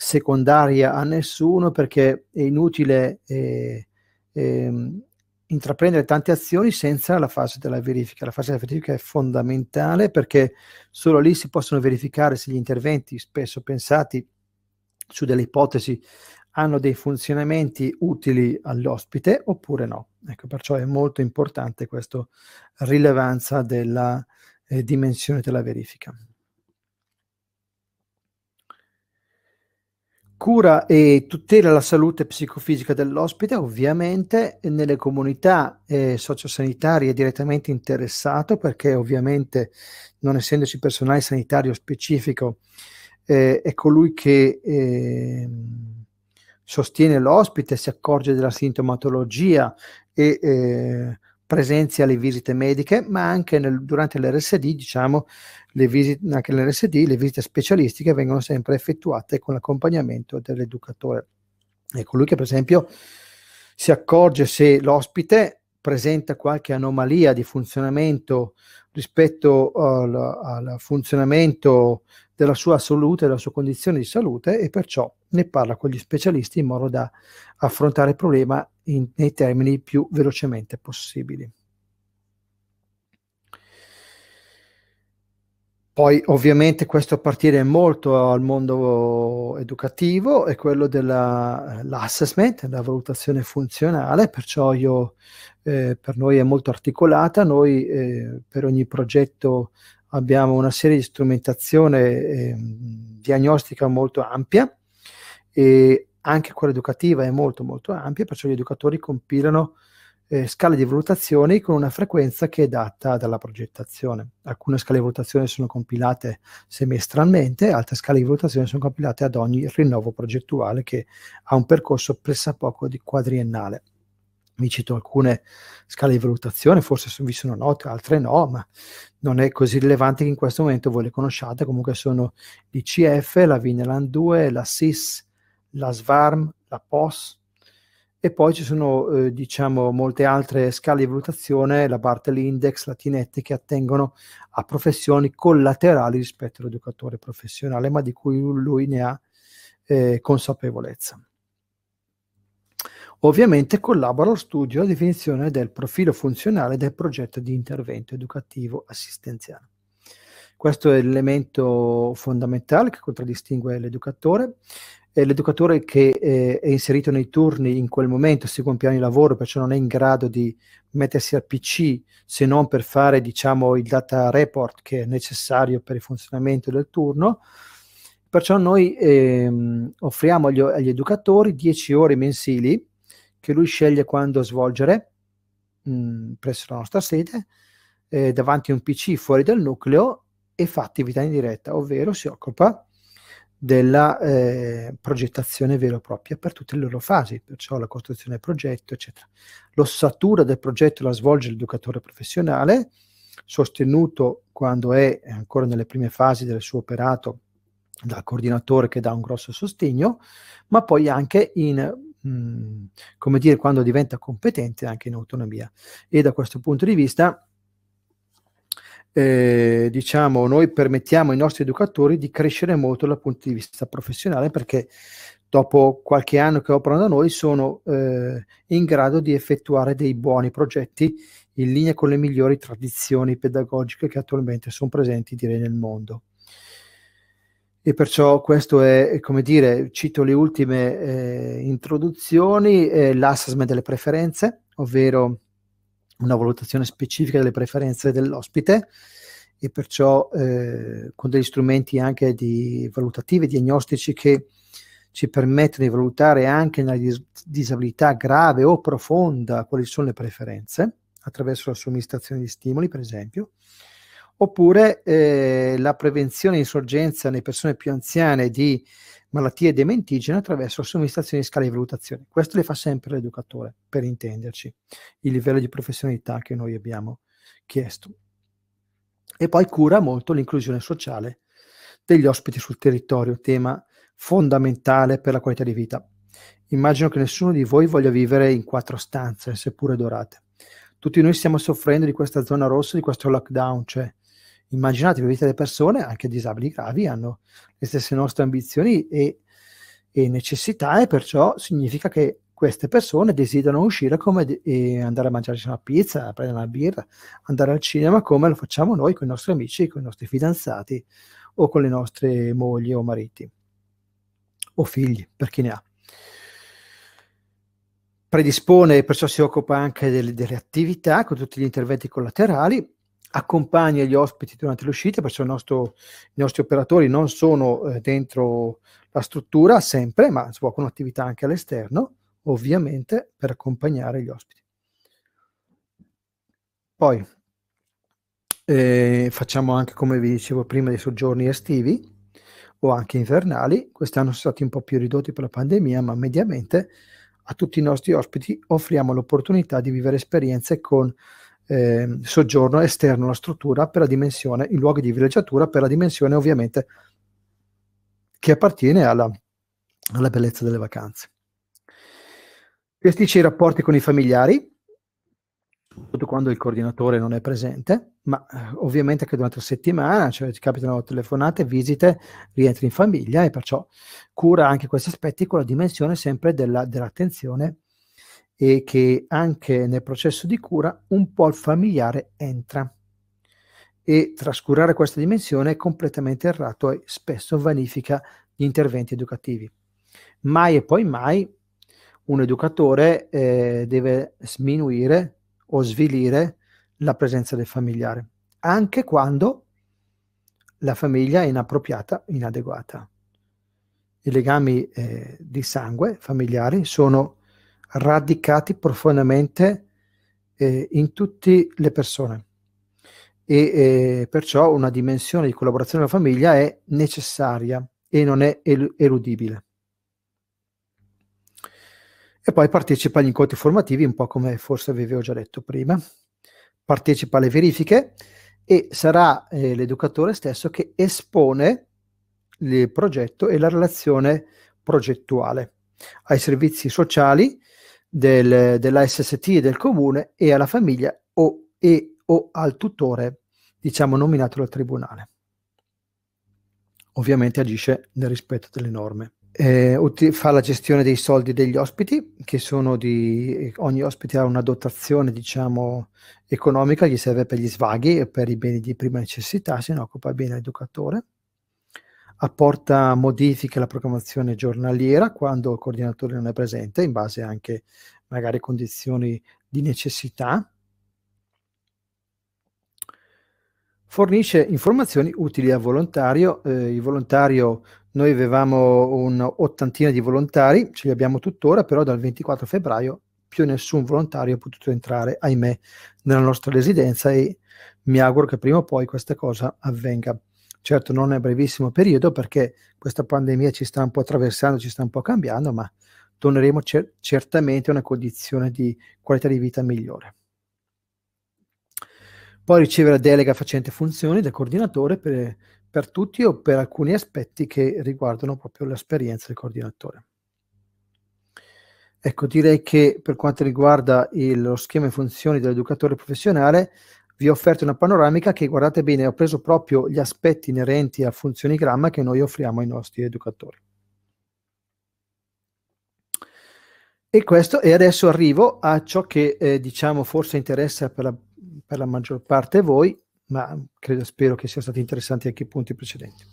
secondaria a nessuno perché è inutile eh, ehm, intraprendere tante azioni senza la fase della verifica. La fase della verifica è fondamentale perché solo lì si possono verificare se gli interventi spesso pensati su delle ipotesi hanno dei funzionamenti utili all'ospite oppure no. Ecco, perciò è molto importante questa rilevanza della eh, dimensione della verifica. cura e tutela la salute psicofisica dell'ospite, ovviamente nelle comunità eh, sociosanitarie direttamente interessato, perché ovviamente non essendoci personale sanitario specifico eh, è colui che eh, sostiene l'ospite, si accorge della sintomatologia e eh, presenze alle visite mediche, ma anche nel, durante l'RSD, diciamo, le visite, anche l'RSD, le visite specialistiche vengono sempre effettuate con l'accompagnamento dell'educatore. È colui ecco, che, per esempio, si accorge se l'ospite presenta qualche anomalia di funzionamento rispetto al, al funzionamento della sua salute, della sua condizione di salute e perciò ne parla con gli specialisti in modo da affrontare il problema in, nei termini più velocemente possibili. Poi ovviamente questo appartiene molto al mondo educativo e quello dell'assessment, la valutazione funzionale, perciò io, eh, per noi è molto articolata, noi eh, per ogni progetto abbiamo una serie di strumentazione eh, diagnostica molto ampia e anche quella educativa è molto molto ampia, perciò gli educatori compilano eh, scale di valutazione con una frequenza che è data dalla progettazione. Alcune scale di valutazione sono compilate semestralmente, altre scale di valutazione sono compilate ad ogni rinnovo progettuale che ha un percorso pressappoco di quadriennale vi cito alcune scale di valutazione, forse vi sono note, altre no, ma non è così rilevante che in questo momento voi le conosciate, comunque sono l'ICF, la Vineland 2, la SIS, la SVARM, la POS e poi ci sono eh, diciamo molte altre scale di valutazione, la Bartley Index, la Tinette che attengono a professioni collaterali rispetto all'educatore professionale, ma di cui lui ne ha eh, consapevolezza. Ovviamente collabora allo studio alla definizione del profilo funzionale del progetto di intervento educativo assistenziale. Questo è l'elemento fondamentale che contraddistingue l'educatore. l'educatore che eh, è inserito nei turni in quel momento segue un piano di lavoro, perciò non è in grado di mettersi al PC se non per fare diciamo, il data report che è necessario per il funzionamento del turno. Perciò noi ehm, offriamo agli, agli educatori 10 ore mensili che lui sceglie quando svolgere mh, mm, presso la nostra sede, eh, davanti a un PC fuori dal nucleo e fa attività in diretta, ovvero si occupa della eh, progettazione vera e propria per tutte le loro fasi, perciò la costruzione del progetto, eccetera. L'ossatura del progetto la svolge l'educatore professionale, sostenuto quando è ancora nelle prime fasi del suo operato dal coordinatore che dà un grosso sostegno, ma poi anche in come dire, quando diventa competente anche in autonomia. E da questo punto di vista, eh, diciamo, noi permettiamo ai nostri educatori di crescere molto dal punto di vista professionale perché dopo qualche anno che operano da noi sono eh, in grado di effettuare dei buoni progetti in linea con le migliori tradizioni pedagogiche che attualmente sono presenti direi nel mondo. E perciò questo è, come dire, cito le ultime eh, introduzioni, eh, l'assessment delle preferenze, ovvero una valutazione specifica delle preferenze dell'ospite e perciò eh, con degli strumenti anche di valutativi, diagnostici che ci permettono di valutare anche nella dis- disabilità grave o profonda quali sono le preferenze, attraverso la somministrazione di stimoli, per esempio oppure eh, la prevenzione di insorgenza nelle persone più anziane di malattie dementigene attraverso somministrazione di scale di valutazione. Questo le fa sempre l'educatore, per intenderci, il livello di professionalità che noi abbiamo chiesto. E poi cura molto l'inclusione sociale degli ospiti sul territorio, tema fondamentale per la qualità di vita. Immagino che nessuno di voi voglia vivere in quattro stanze, seppure dorate. Tutti noi stiamo soffrendo di questa zona rossa, di questo lockdown, cioè Immaginate, che le persone, anche disabili gravi, hanno le stesse nostre ambizioni e, e necessità e perciò significa che queste persone desiderano uscire come de- e andare a mangiarci una pizza, prendere una birra, andare al cinema come lo facciamo noi con i nostri amici, con i nostri fidanzati o con le nostre mogli o mariti o figli, per chi ne ha. Predispone, perciò si occupa anche delle, delle attività con tutti gli interventi collaterali accompagna gli ospiti durante l'uscita, perciò nostro, i nostri operatori non sono eh, dentro la struttura sempre, ma svolgono attività anche all'esterno, ovviamente per accompagnare gli ospiti. Poi eh, facciamo anche, come vi dicevo prima, dei soggiorni estivi o anche invernali. Quest'anno sono stati un po' più ridotti per la pandemia, ma mediamente a tutti i nostri ospiti offriamo l'opportunità di vivere esperienze con eh, soggiorno esterno alla struttura per la dimensione, in luoghi di villeggiatura per la dimensione ovviamente che appartiene alla, alla bellezza delle vacanze. Gestisce i rapporti con i familiari, soprattutto quando il coordinatore non è presente, ma eh, ovviamente anche durante la settimana, cioè ci capitano telefonate, visite, rientri in famiglia e perciò cura anche questi aspetti con la dimensione sempre della, dell'attenzione e che anche nel processo di cura un po' il familiare entra. E trascurare questa dimensione è completamente errato e spesso vanifica gli interventi educativi. Mai e poi mai un educatore eh, deve sminuire o svilire la presenza del familiare, anche quando la famiglia è inappropriata, inadeguata. I legami eh, di sangue familiari sono radicati profondamente eh, in tutte le persone e eh, perciò una dimensione di collaborazione della famiglia è necessaria e non è el- eludibile. E poi partecipa agli incontri formativi, un po' come forse vi avevo già detto prima, partecipa alle verifiche e sarà eh, l'educatore stesso che espone il progetto e la relazione progettuale ai servizi sociali del, della SST del comune e alla famiglia o, e, o al tutore, diciamo, nominato dal tribunale. Ovviamente agisce nel rispetto delle norme. Eh, uti- fa la gestione dei soldi degli ospiti, che sono di ogni ospite ha una dotazione, diciamo, economica, gli serve per gli svaghi e per i beni di prima necessità, se ne occupa bene l'educatore apporta modifiche alla programmazione giornaliera quando il coordinatore non è presente, in base anche magari a condizioni di necessità. Fornisce informazioni utili al volontario. Eh, il volontario, noi avevamo un'ottantina di volontari, ce li abbiamo tuttora, però dal 24 febbraio più nessun volontario è potuto entrare, ahimè, nella nostra residenza e mi auguro che prima o poi questa cosa avvenga certo non è brevissimo periodo perché questa pandemia ci sta un po' attraversando, ci sta un po' cambiando, ma torneremo cer- certamente a una condizione di qualità di vita migliore. Poi ricevere delega facente funzioni del coordinatore per, per tutti o per alcuni aspetti che riguardano proprio l'esperienza del coordinatore. Ecco, direi che per quanto riguarda il, lo schema e funzioni dell'educatore professionale, vi ho offerto una panoramica che, guardate bene, ho preso proprio gli aspetti inerenti a funzioni gramma che noi offriamo ai nostri educatori. E questo, e adesso arrivo a ciò che eh, diciamo forse interessa per la, per la maggior parte voi, ma credo, spero che sia stato interessante anche i punti precedenti.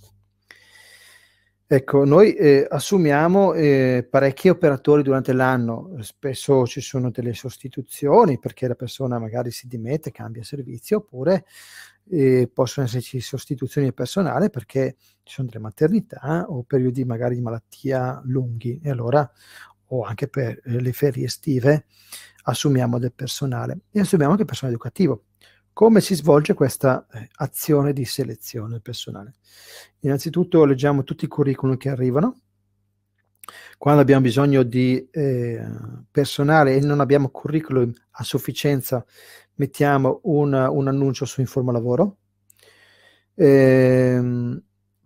Ecco, noi eh, assumiamo eh, parecchi operatori durante l'anno, spesso ci sono delle sostituzioni perché la persona magari si dimette, cambia servizio, oppure eh, possono esserci sostituzioni di personale perché ci sono delle maternità o periodi magari di malattia lunghi e allora o anche per eh, le ferie estive assumiamo del personale e assumiamo anche personale educativo. Come si svolge questa eh, azione di selezione personale? Innanzitutto leggiamo tutti i curriculum che arrivano. Quando abbiamo bisogno di eh, personale e non abbiamo curriculum a sufficienza, mettiamo un, un annuncio su Informa Lavoro. Eh,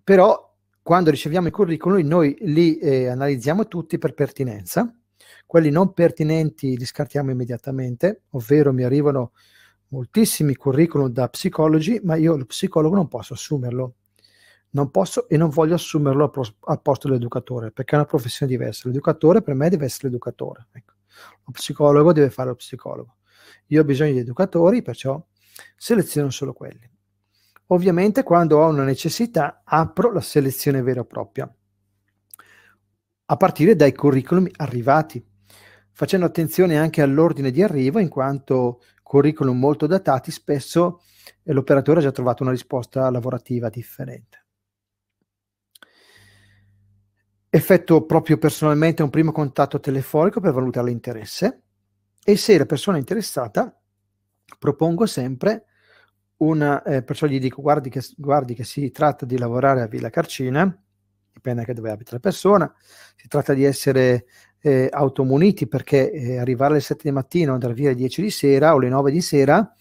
però quando riceviamo i curriculum noi li eh, analizziamo tutti per pertinenza. Quelli non pertinenti li scartiamo immediatamente, ovvero mi arrivano moltissimi curriculum da psicologi, ma io lo psicologo non posso assumerlo. Non posso e non voglio assumerlo al, pos- al posto dell'educatore, perché è una professione diversa. L'educatore per me deve essere l'educatore. Ecco. Lo psicologo deve fare lo psicologo. Io ho bisogno di educatori, perciò seleziono solo quelli. Ovviamente quando ho una necessità apro la selezione vera e propria, a partire dai curriculum arrivati, facendo attenzione anche all'ordine di arrivo, in quanto curriculum molto datati, spesso eh, l'operatore ha già trovato una risposta lavorativa differente. Effetto proprio personalmente un primo contatto telefonico per valutare l'interesse e se la persona è interessata propongo sempre una, eh, perciò gli dico guardi che, guardi che, si tratta di lavorare a Villa Carcina, dipende anche dove abita la persona, si tratta di essere eh, automuniti perché eh, arrivare alle 7 di mattina mattino, andare via alle 10 di sera o alle 9 di sera,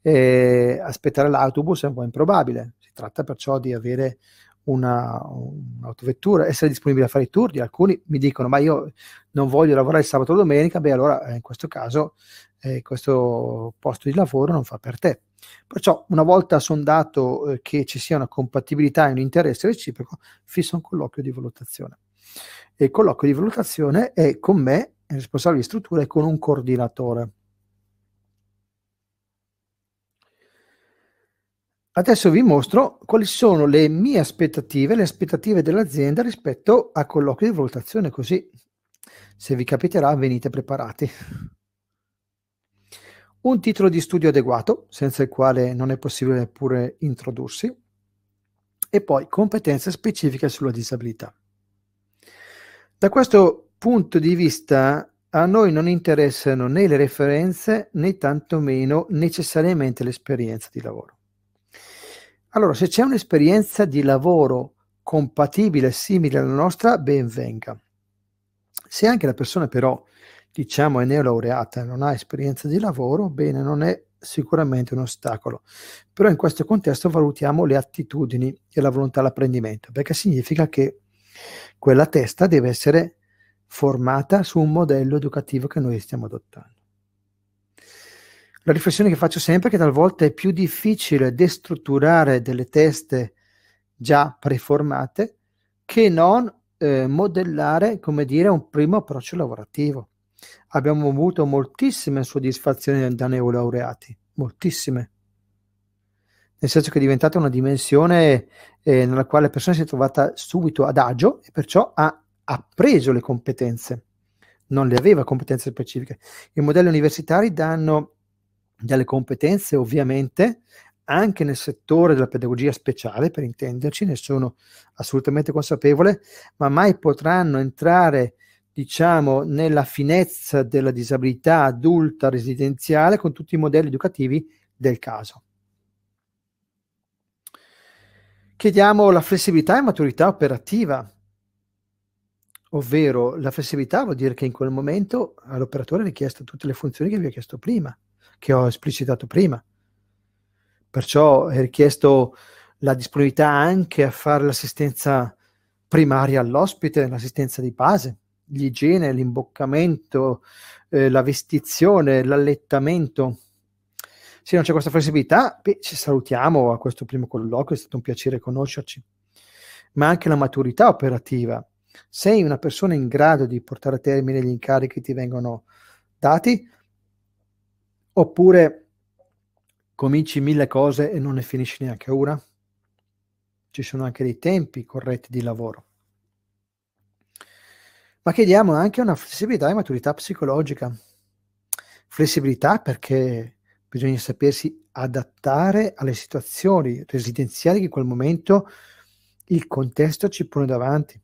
eh, aspettare l'autobus è un po' improbabile. Si tratta perciò di avere una, un'autovettura, essere disponibile a fare i turni. Alcuni mi dicono: Ma io non voglio lavorare il sabato o domenica. Beh, allora eh, in questo caso eh, questo posto di lavoro non fa per te. Perciò, una volta sondato eh, che ci sia una compatibilità e un interesse reciproco, fissa un colloquio di valutazione. Il colloquio di valutazione è con me, il responsabile di struttura, e con un coordinatore. Adesso vi mostro quali sono le mie aspettative, le aspettative dell'azienda rispetto a colloquio di valutazione, così se vi capiterà venite preparati. Un titolo di studio adeguato, senza il quale non è possibile neppure introdursi, e poi competenze specifiche sulla disabilità. Da questo punto di vista a noi non interessano né le referenze né tantomeno necessariamente l'esperienza di lavoro. Allora, se c'è un'esperienza di lavoro compatibile, simile alla nostra, ben venga. Se anche la persona però, diciamo, è neolaureata e non ha esperienza di lavoro, bene, non è sicuramente un ostacolo. Però in questo contesto valutiamo le attitudini e la volontà all'apprendimento, perché significa che quella testa deve essere formata su un modello educativo che noi stiamo adottando. La riflessione che faccio sempre è che talvolta è più difficile destrutturare delle teste già preformate che non eh, modellare, come dire, un primo approccio lavorativo. Abbiamo avuto moltissime soddisfazioni da neolaureati, moltissime nel senso che è diventata una dimensione eh, nella quale la persona si è trovata subito ad agio e perciò ha appreso le competenze, non le aveva competenze specifiche. I modelli universitari danno delle competenze ovviamente anche nel settore della pedagogia speciale, per intenderci, ne sono assolutamente consapevole, ma mai potranno entrare, diciamo, nella finezza della disabilità adulta residenziale con tutti i modelli educativi del caso. Chiediamo la flessibilità e maturità operativa, ovvero la flessibilità vuol dire che in quel momento all'operatore è richiesta tutte le funzioni che vi ho chiesto prima, che ho esplicitato prima. Perciò è richiesto la disponibilità anche a fare l'assistenza primaria all'ospite, l'assistenza di base, l'igiene, l'imboccamento, eh, la vestizione, l'allettamento se non c'è questa flessibilità, beh, ci salutiamo a questo primo colloquio, è stato un piacere conoscerci. Ma anche la maturità operativa. Sei una persona in grado di portare a termine gli incarichi che ti vengono dati? Oppure cominci mille cose e non ne finisci neanche una? Ci sono anche dei tempi corretti di lavoro. Ma chiediamo anche una flessibilità e maturità psicologica. Flessibilità perché bisogna sapersi adattare alle situazioni residenziali che in quel momento il contesto ci pone davanti.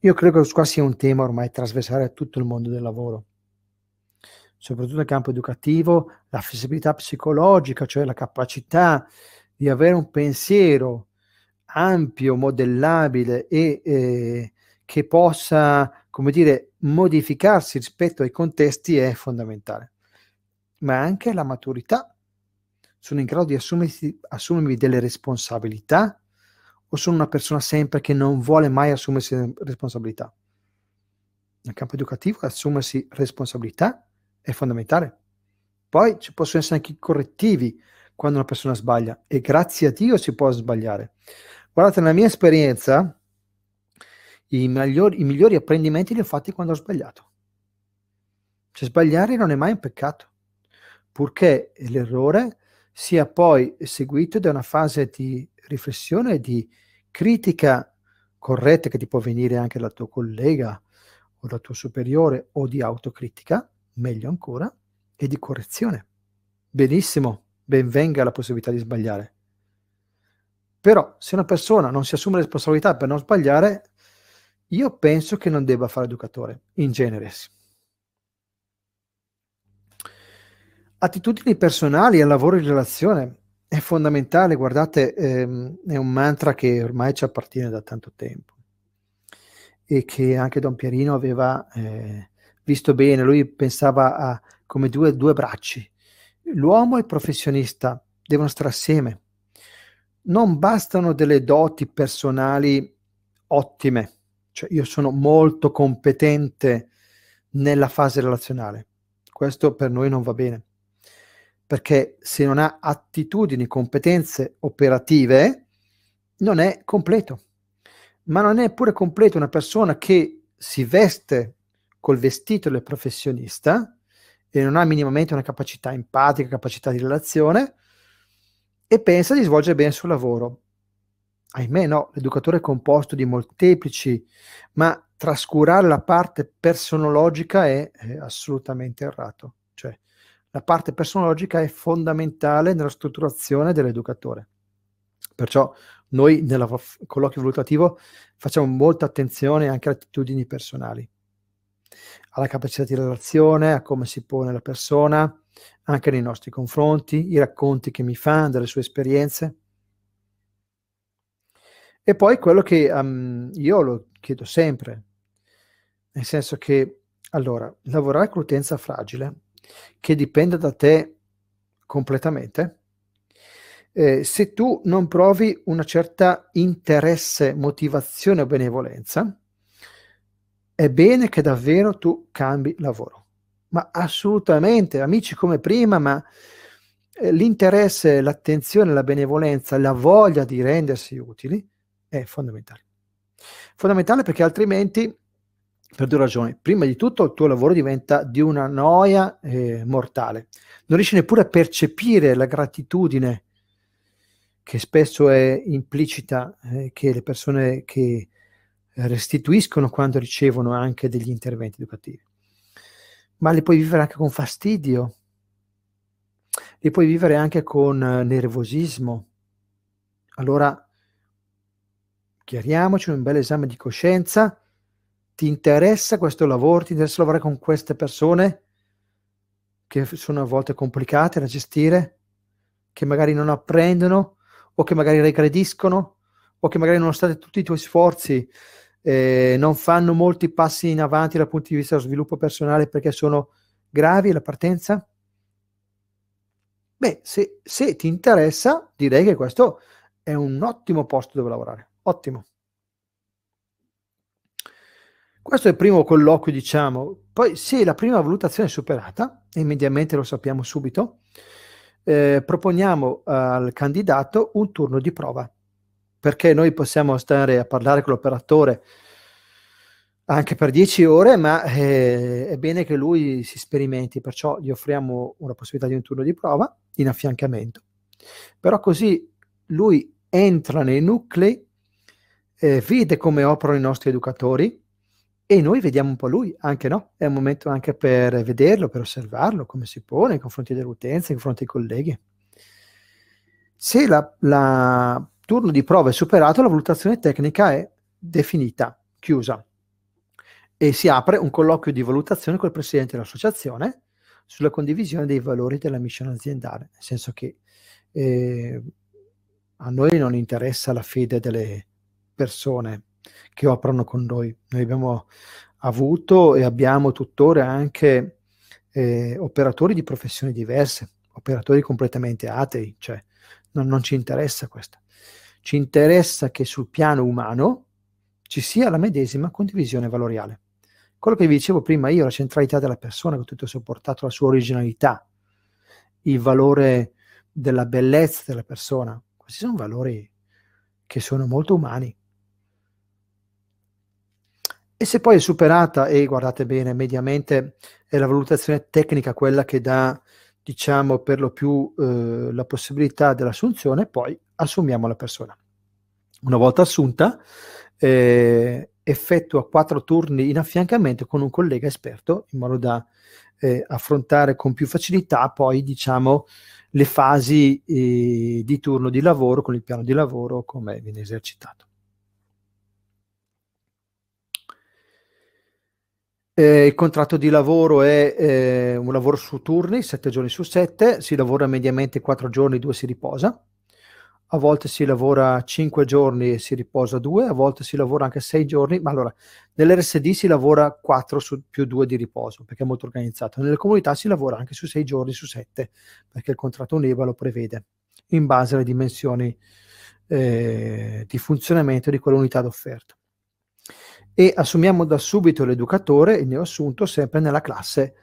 Io credo che questo qua sia un tema ormai trasversale a tutto il mondo del lavoro, soprattutto nel campo educativo, la flessibilità psicologica, cioè la capacità di avere un pensiero ampio, modellabile e eh, che possa, come dire, modificarsi rispetto ai contesti è fondamentale ma anche la maturità. Sono in grado di assumersi, assumermi delle responsabilità o sono una persona sempre che non vuole mai assumersi responsabilità? Nel campo educativo assumersi responsabilità è fondamentale. Poi ci possono essere anche i correttivi quando una persona sbaglia e grazie a Dio si può sbagliare. Guardate, nella mia esperienza i migliori, i migliori apprendimenti li ho fatti quando ho sbagliato. Cioè sbagliare non è mai un peccato purché l'errore sia poi seguito da una fase di riflessione di critica corretta che ti può venire anche dal tuo collega o dal tuo superiore o di autocritica, meglio ancora, e di correzione. Benissimo, benvenga la possibilità di sbagliare. Però se una persona non si assume responsabilità per non sbagliare, io penso che non debba fare educatore, in genere. attitudini personali al lavoro in relazione è fondamentale, guardate, ehm, è un mantra che ormai ci appartiene da tanto tempo e che anche Don Pierino aveva eh, visto bene, lui pensava a come due, due bracci, l'uomo e il professionista devono stare assieme, non bastano delle doti personali ottime, cioè io sono molto competente nella fase relazionale, questo per noi non va bene perché se non ha attitudini, competenze operative, non è completo. Ma non è pure completo una persona che si veste col vestito del professionista e non ha minimamente una capacità empatica, capacità di relazione e pensa di svolgere bene il suo lavoro. Ahimè no, l'educatore è composto di molteplici, ma trascurare la parte personologica è, è assolutamente errato. Cioè, la parte personologica è fondamentale nella strutturazione dell'educatore. Perciò noi nel colloquio valutativo facciamo molta attenzione anche alle attitudini personali, alla capacità di relazione, a come si pone la persona, anche nei nostri confronti, i racconti che mi fa delle sue esperienze. E poi quello che um, io lo chiedo sempre, nel senso che, allora, lavorare con l'utenza fragile che dipenda da te completamente, eh, se tu non provi una certa interesse, motivazione o benevolenza, è bene che davvero tu cambi lavoro. Ma assolutamente, amici come prima, ma eh, l'interesse, l'attenzione, la benevolenza, la voglia di rendersi utili è fondamentale. Fondamentale perché altrimenti per due ragioni. Prima di tutto il tuo lavoro diventa di una noia eh, mortale. Non riesci neppure a percepire la gratitudine che spesso è implicita eh, che le persone che restituiscono quando ricevono anche degli interventi educativi. Ma li puoi vivere anche con fastidio, li puoi vivere anche con eh, nervosismo. Allora, chiariamoci un bel esame di coscienza ti interessa questo lavoro, ti interessa lavorare con queste persone che sono a volte complicate da gestire, che magari non apprendono o che magari regrediscono o che magari nonostante tutti i tuoi sforzi eh, non fanno molti passi in avanti dal punto di vista dello sviluppo personale perché sono gravi la partenza? Beh, se, se ti interessa, direi che questo è un ottimo posto dove lavorare. Ottimo. Questo è il primo colloquio, diciamo. Poi se la prima valutazione è superata, e mediamente lo sappiamo subito, eh, proponiamo al candidato un turno di prova, perché noi possiamo stare a parlare con l'operatore anche per 10 ore, ma eh, è bene che lui si sperimenti, perciò gli offriamo una possibilità di un turno di prova in affiancamento. Però così lui entra nei nuclei, eh, vede come operano i nostri educatori, e noi vediamo un po' lui, anche no? È un momento anche per vederlo, per osservarlo, come si pone nei confronti dell'utenza, nei confronti dei colleghi. Se il turno di prova è superato, la valutazione tecnica è definita, chiusa. E si apre un colloquio di valutazione col presidente dell'associazione sulla condivisione dei valori della mission aziendale, nel senso che eh, a noi non interessa la fede delle persone che operano con noi. Noi abbiamo avuto e abbiamo tuttora anche eh, operatori di professioni diverse, operatori completamente atei, cioè non, non ci interessa questo. Ci interessa che sul piano umano ci sia la medesima condivisione valoriale. Quello che vi dicevo prima io, la centralità della persona, che tutto si è portato, la sua originalità, il valore della bellezza della persona, questi sono valori che sono molto umani e se poi è superata, e guardate bene, mediamente è la valutazione tecnica quella che dà, diciamo, per lo più eh, la possibilità dell'assunzione, poi assumiamo la persona. Una volta assunta, eh, effettua quattro turni in affiancamento con un collega esperto, in modo da eh, affrontare con più facilità poi, diciamo, le fasi eh, di turno di lavoro con il piano di lavoro come viene esercitato. Eh, il contratto di lavoro è eh, un lavoro su turni, sette giorni su sette, si lavora mediamente quattro giorni, due si riposa, a volte si lavora cinque giorni e si riposa due, a volte si lavora anche sei giorni, ma allora nell'RSD si lavora quattro su, più due di riposo perché è molto organizzato, nelle comunità si lavora anche su sei giorni su sette perché il contratto UNEVA lo prevede in base alle dimensioni eh, di funzionamento di quell'unità d'offerta e assumiamo da subito l'educatore, il neoassunto, sempre nella classe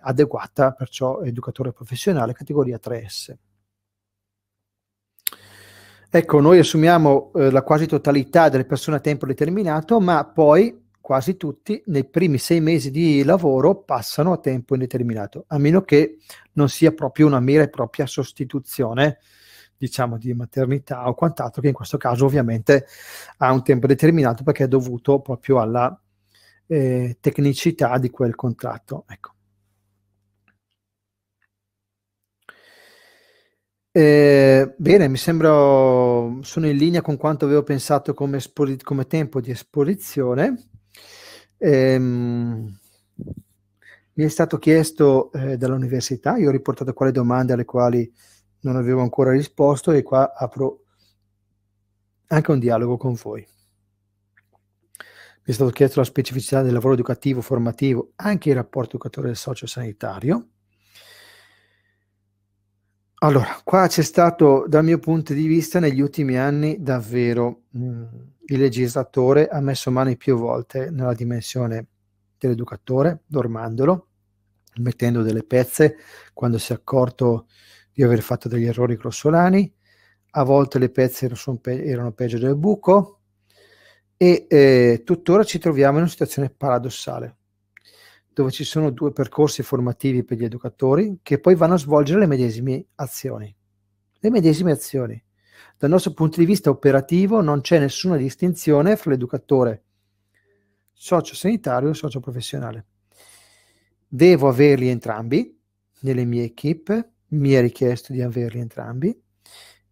adeguata, perciò educatore professionale, categoria 3S. Ecco, noi assumiamo eh, la quasi totalità delle persone a tempo determinato, ma poi quasi tutti nei primi sei mesi di lavoro passano a tempo indeterminato, a meno che non sia proprio una mera e propria sostituzione diciamo di maternità o quant'altro, che in questo caso ovviamente ha un tempo determinato perché è dovuto proprio alla eh, tecnicità di quel contratto. Ecco. Eh, bene, mi sembra sono in linea con quanto avevo pensato come, espori- come tempo di esposizione. Eh, mi è stato chiesto eh, dall'università, io ho riportato quale domande alle quali non avevo ancora risposto e qua apro anche un dialogo con voi. Mi è stato chiesto la specificità del lavoro educativo, formativo, anche il rapporto educatore e socio-sanitario. Allora, qua c'è stato, dal mio punto di vista, negli ultimi anni davvero mh, mm, il legislatore ha messo mani più volte nella dimensione dell'educatore, normandolo, mettendo delle pezze quando si è accorto eh, di aver fatto degli errori grossolani, a volte le pezze erano, pe- erano peggio del buco e eh, tuttora ci troviamo in una situazione paradossale dove ci sono due percorsi formativi per gli educatori che poi vanno a svolgere le medesime azioni. Le medesime azioni. Dal nostro punto di vista operativo non c'è nessuna distinzione fra l'educatore sociosanitario e socioprofessionale. Devo averli entrambi nelle mie equip mi ha richiesto di averli entrambi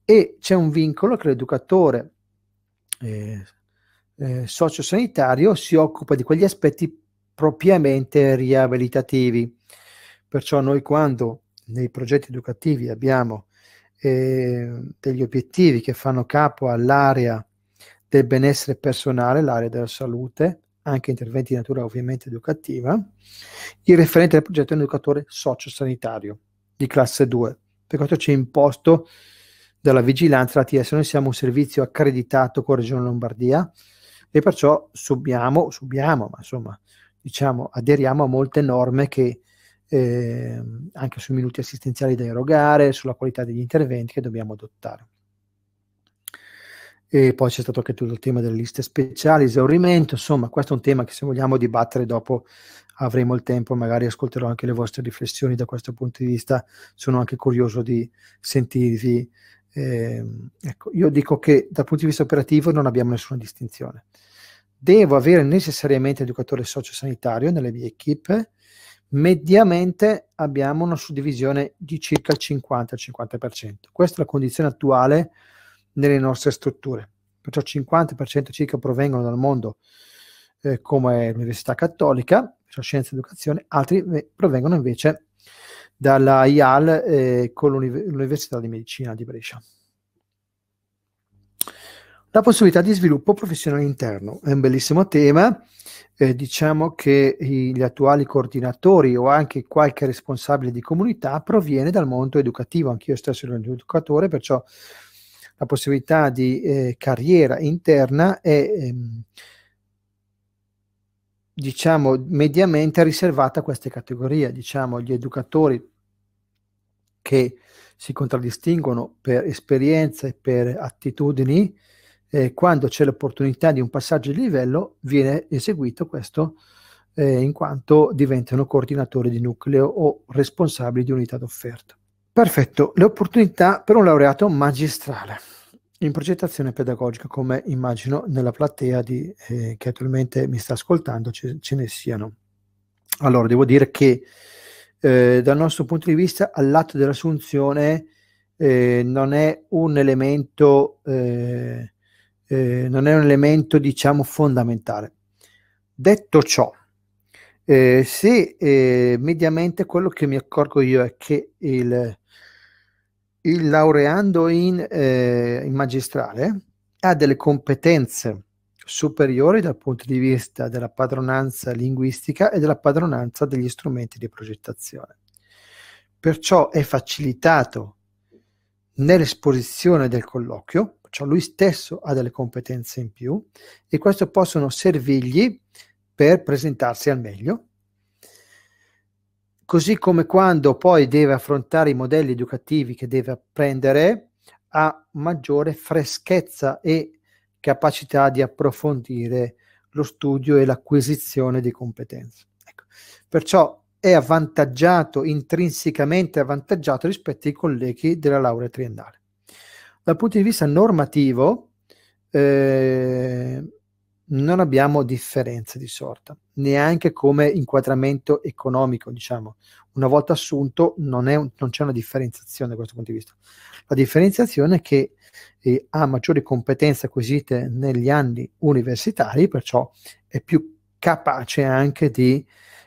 e c'è un vincolo che l'educatore eh, eh, sociosanitario si occupa di quegli aspetti propriamente riabilitativi. Perciò noi quando nei progetti educativi abbiamo eh, degli obiettivi che fanno capo all'area del benessere personale, l'area della salute, anche interventi di natura ovviamente educativa, il referente del progetto è un educatore sociosanitario di classe 2, Per questo ci è imposto dalla vigilanza la TS. Noi siamo un servizio accreditato con Regione Lombardia e perciò subiamo, subiamo, ma insomma, diciamo, aderiamo a molte norme che eh, anche sui minuti assistenziali da erogare, sulla qualità degli interventi che dobbiamo adottare. E poi c'è stato anche tutto il tema delle liste speciali, esaurimento, insomma questo è un tema che se vogliamo dibattere dopo avremo il tempo, magari ascolterò anche le vostre riflessioni da questo punto di vista, sono anche curioso di sentirvi. Eh, ecco, io dico che dal punto di vista operativo non abbiamo nessuna distinzione. Devo avere necessariamente educatore sociosanitario nelle mie equip, mediamente abbiamo una suddivisione di circa il 50-50%. Questa è la condizione attuale nelle nostre strutture. Perciò il 50% circa provengono dal mondo eh, come l'Università Cattolica, cioè scienze ed educazione, altri provengono invece dalla IAL eh, con l'Università di Medicina di Brescia. La possibilità di sviluppo professionale interno è un bellissimo tema. Eh, diciamo che gli attuali coordinatori o anche qualche responsabile di comunità proviene dal mondo educativo. Anch'io stesso ero un educatore, perciò la possibilità di eh, carriera interna è ehm, diciamo, mediamente riservata a queste categorie, diciamo, gli educatori che si contraddistinguono per esperienza e per attitudini, eh, quando c'è l'opportunità di un passaggio di livello viene eseguito questo eh, in quanto diventano coordinatori di nucleo o responsabili di unità d'offerta. Perfetto, le opportunità per un laureato magistrale in progettazione pedagogica, come immagino nella platea di, eh, che attualmente mi sta ascoltando ce, ce, ne siano. Allora, devo dire che eh, dal nostro punto di vista, all'atto dell'assunzione eh, non è un elemento, eh, eh, non è un elemento, diciamo, fondamentale. Detto ciò, eh, se mediamente quello che mi accorgo io è che il il laureando in, eh, in magistrale ha delle competenze superiori dal punto di vista della padronanza linguistica e della padronanza degli strumenti di progettazione. Perciò è facilitato nell'esposizione del colloquio, cioè lui stesso ha delle competenze in più e questo possono servirgli per presentarsi al meglio così come quando poi deve affrontare i modelli educativi che deve apprendere, ha maggiore freschezza e capacità di approfondire lo studio e l'acquisizione di competenze. Ecco. Perciò è avvantaggiato, intrinsecamente avvantaggiato rispetto ai colleghi della laurea triennale. Dal punto di vista normativo, eh, non abbiamo differenze di sorta, neanche come inquadramento economico, diciamo. Una volta assunto non, un, non c'è una differenziazione da questo punto di vista. La differenziazione è che eh, ha maggiori competenze acquisite negli anni universitari, perciò è più capace anche di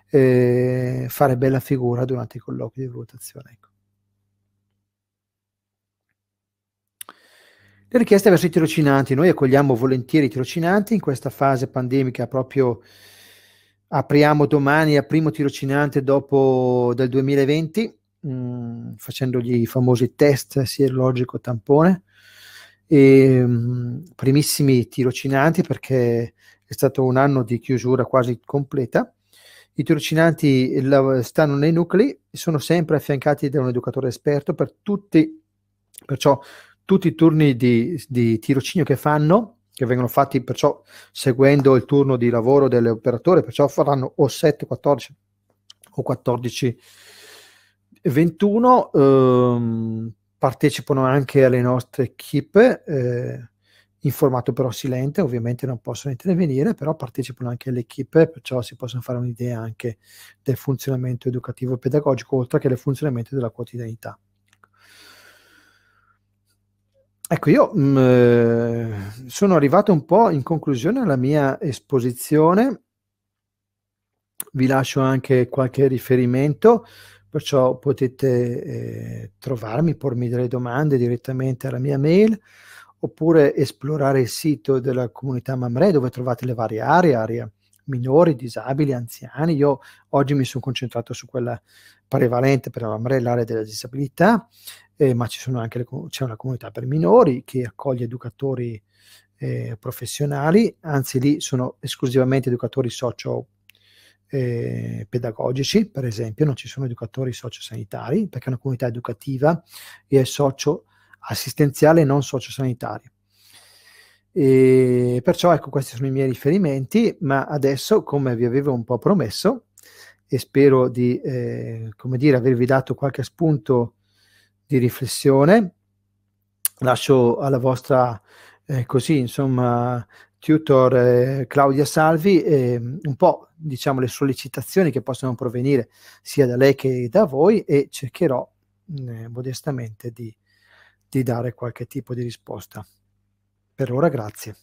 eh, fare bella figura durante i colloqui di valutazione. Ecco. Le richieste verso i tirocinanti, noi accogliamo volentieri i tirocinanti in questa fase pandemica, proprio apriamo domani al primo tirocinante dopo del 2020, mh, mm, facendogli i famosi test sierologico tampone, e, ehm, mh, primissimi tirocinanti perché è stato un anno di chiusura quasi completa. I tirocinanti stanno nei nuclei, sono sempre affiancati da un educatore esperto per tutti, perciò tutti i turni di, di tirocinio che fanno, che vengono fatti perciò seguendo il turno di lavoro dell'operatore, perciò faranno o 7, 14 o 14, 21. Ehm, partecipano anche alle nostre equip eh, in formato però silente, ovviamente non possono intervenire, però partecipano anche alle equip, perciò si possono fare un'idea anche del funzionamento educativo e pedagogico, oltre che del funzionamento della quotidianità. Ecco, io mh, mm, eh, sono arrivato un po' in conclusione alla mia esposizione, vi lascio anche qualche riferimento, perciò potete eh, trovarmi, pormi delle domande direttamente alla mia mail, oppure esplorare il sito della comunità Mamre dove trovate le varie aree, aree minori, disabili, anziani. Io oggi mi sono concentrato su quella prevalente per la Mamre, l'area della disabilità eh, ma anche, c'è una comunità per minori che accoglie educatori eh, professionali, anzi lì sono esclusivamente educatori socio-pedagogici, eh, per esempio, non ci sono educatori sociosanitari, perché è una comunità educativa e è socio-assistenziale non sociosanitaria. E perciò ecco questi sono i miei riferimenti, ma adesso come vi avevo un po' promesso e spero di eh, come dire, avervi dato qualche spunto di riflessione. Lascio alla vostra, eh, così, insomma, tutor eh, Claudia Salvi, eh, un po' diciamo le sollecitazioni che possono provenire sia da lei che da voi e cercherò mm, eh, modestamente di, di dare qualche tipo di risposta. Per ora grazie.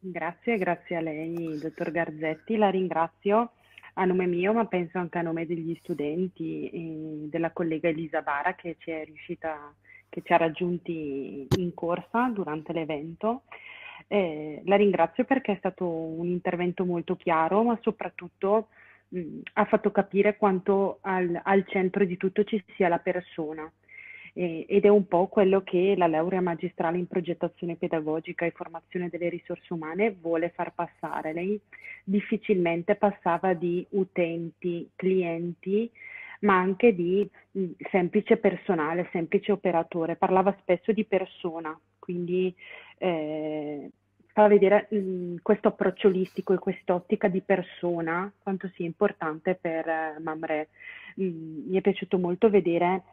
Grazie, grazie a lei, dottor Garzetti, la ringrazio a nome mio, ma penso anche a nome degli studenti e della collega Elisa Bara che ci è riuscita, che ci ha raggiunti in corsa durante l'evento. Eh, la ringrazio perché è stato un intervento molto chiaro, ma soprattutto mh, mm, ha fatto capire quanto al, al centro di tutto ci sia la persona eh, ed è un po' quello che la laurea magistrale in progettazione pedagogica e formazione delle risorse umane vuole far passare. Lei difficilmente passava di utenti, clienti, ma anche di mm, semplice personale, semplice operatore, parlava spesso di persona, quindi eh, fa vedere mm, questo approccio olistico e quest'ottica di persona quanto sia importante per eh, Mamre. Mh, mm, mi è piaciuto molto vedere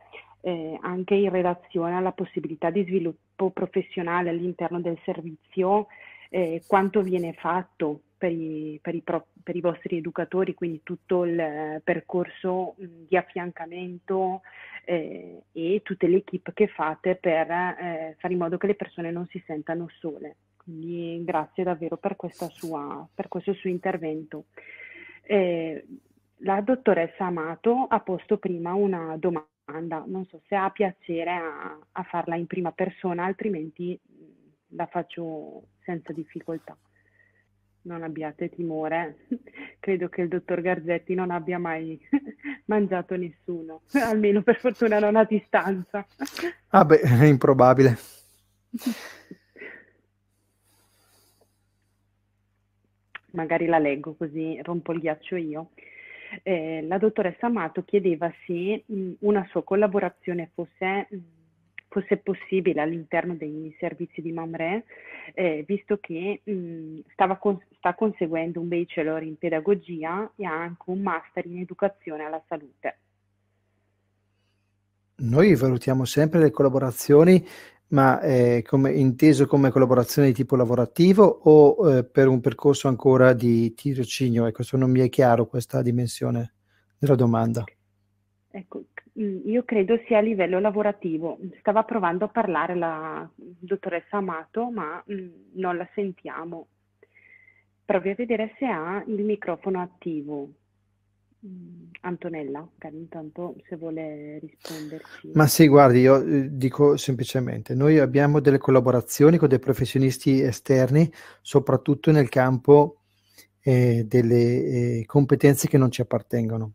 eh, anche in relazione alla possibilità di sviluppo professionale all'interno del servizio eh, quanto viene fatto per i, per, i pro, per i, vostri educatori, quindi tutto il eh, percorso mm, di affiancamento eh, e tutte le equip che fate per eh, fare in modo che le persone non si sentano sole. Quindi grazie davvero per, sua, per questo suo intervento. Eh, la dottoressa Amato ha posto prima una domanda, non so se ha piacere a, a farla in prima persona, altrimenti mm, la faccio senza difficoltà. Non abbiate timore, <laughs> credo che il dottor Garzetti non abbia mai <laughs> mangiato nessuno, <laughs> almeno per fortuna non a distanza. Ah beh, è improbabile. magari la leggo così rompo il ghiaccio io. Eh, la dottoressa Amato chiedeva se mh, una sua collaborazione fosse, mh, fosse possibile all'interno dei servizi di Mamre, eh, visto che mh, stava con, sta conseguendo un bachelor in pedagogia e ha anche un master in educazione alla salute. Noi valutiamo sempre le collaborazioni ma eh, come, inteso come collaborazione di tipo lavorativo o eh, per un percorso ancora di tirocinio? Ecco, se non mi è chiaro questa dimensione della domanda. Ecco, mm, io credo sia a livello lavorativo. Stava provando a parlare la dottoressa Amato, ma mh, mm, non la sentiamo. Provi a vedere se ha il microfono attivo. Mm, Antonella, intanto se vuole risponderci. Ma sì, guardi, io eh, dico semplicemente, noi abbiamo delle collaborazioni con dei professionisti esterni, soprattutto nel campo eh, delle eh, competenze che non ci appartengono.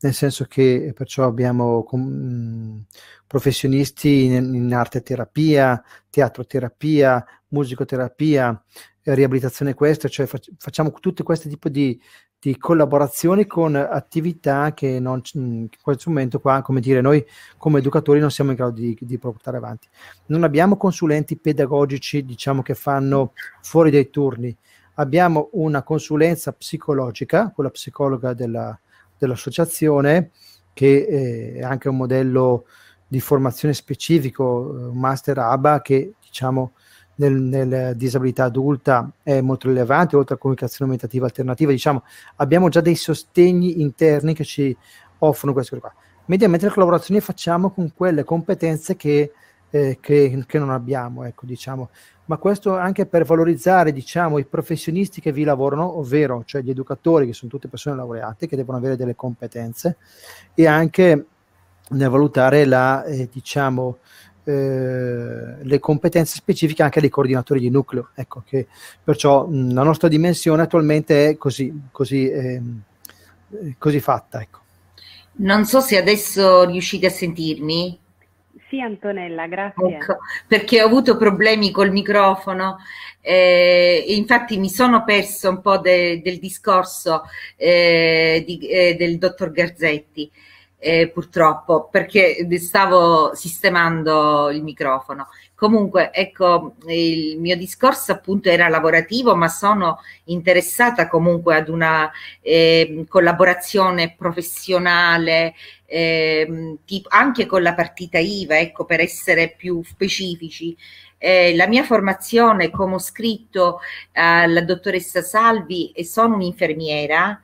Nel senso che eh, perciò abbiamo com- mm, professionisti in, in arte terapia, teatroterapia, musicoterapia, eh, riabilitazione questa, cioè fac- facciamo tutti questi tipi di di collaborazione con attività che non, mm, in questo momento qua, come dire, noi come educatori non siamo in grado di, di, portare avanti. Non abbiamo consulenti pedagogici, diciamo, che fanno fuori dai turni. Abbiamo una consulenza psicologica quella psicologa della, dell'associazione, che eh, è anche un modello di formazione specifico, eh, un master ABA, che diciamo nel, nel, disabilità adulta è molto rilevante, oltre a comunicazione aumentativa alternativa, diciamo, abbiamo già dei sostegni interni che ci offrono questo qua. Mediamente le collaborazioni facciamo con quelle competenze che, eh, che, che non abbiamo, ecco, diciamo. Ma questo anche per valorizzare, diciamo, i professionisti che vi lavorano, ovvero cioè gli educatori, che sono tutte persone laureate, che devono avere delle competenze, e anche nel valutare la, eh, diciamo, eh, le competenze specifiche anche dei coordinatori di nucleo. Ecco che perciò mh, la nostra dimensione attualmente è così, così, ehm, eh, così fatta. Ecco. Non so se adesso riuscite a sentirmi. Sì, Antonella, grazie. Ecco, perché ho avuto problemi col microfono eh, e infatti mi sono perso un po' de, del discorso eh, di, eh, del dottor Garzetti eh, purtroppo, perché stavo sistemando il microfono. Comunque, ecco, il mio discorso appunto era lavorativo, ma sono interessata comunque ad una eh, collaborazione professionale, eh, tipo, anche con la partita IVA, ecco, per essere più specifici. Eh, la mia formazione, come ho scritto eh, alla dottoressa Salvi, e sono un'infermiera,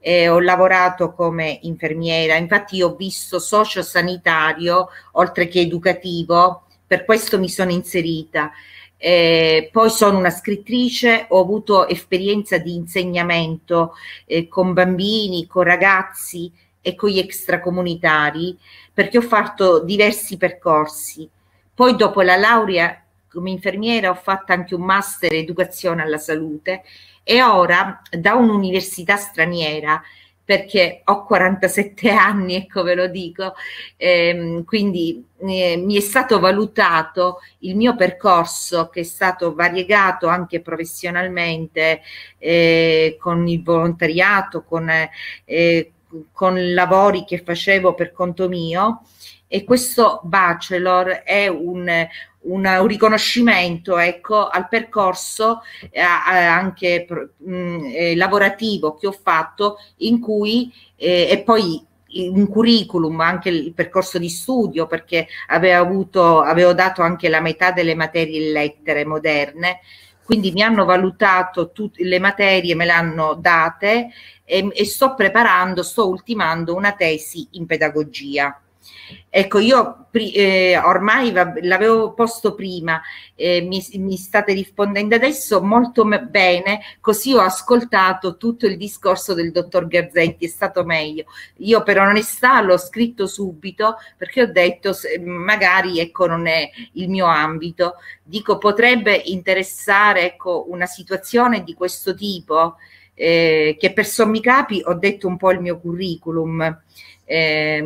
eh, ho lavorato come infermiera, infatti ho visto sociosanitario oltre che educativo, per questo mi sono inserita. Eh, poi sono una scrittrice, ho avuto esperienza di insegnamento eh, con bambini, con ragazzi e con gli extracomunitari perché ho fatto diversi percorsi. Poi dopo la laurea come infermiera ho fatto anche un master educazione alla salute e ora da un'università straniera perché ho 47 <laughs> anni, ecco ve lo dico, ehm, quindi eh, mi è stato valutato il mio percorso che è stato variegato anche professionalmente eh, con il volontariato, con, eh, con lavori che facevo per conto mio e questo bachelor è un, un, un riconoscimento ecco, al percorso eh, anche mh, mm, eh, lavorativo che ho fatto in cui eh, e poi un curriculum, anche il percorso di studio, perché avevo, avuto, avevo dato anche la metà delle materie in lettere moderne, quindi mi hanno valutato tutte le materie, me le hanno date e, e sto preparando, sto ultimando una tesi in pedagogia. Ecco, io eh, ormai l'avevo posto prima, eh, mi, mi, state rispondendo adesso molto bene, così ho ascoltato tutto il discorso del dottor Gazzetti, è stato meglio. Io per onestà l'ho scritto subito perché ho detto magari ecco, non è il mio ambito, dico potrebbe interessare ecco, una situazione di questo tipo. Eh, che per sommi capi ho detto un po' il mio curriculum. Eh,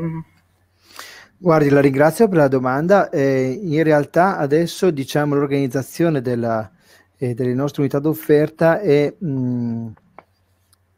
Guardi, la ringrazio per la domanda. Eh, in realtà adesso diciamo l'organizzazione della, eh, delle nostre unità d'offerta è mh, mm,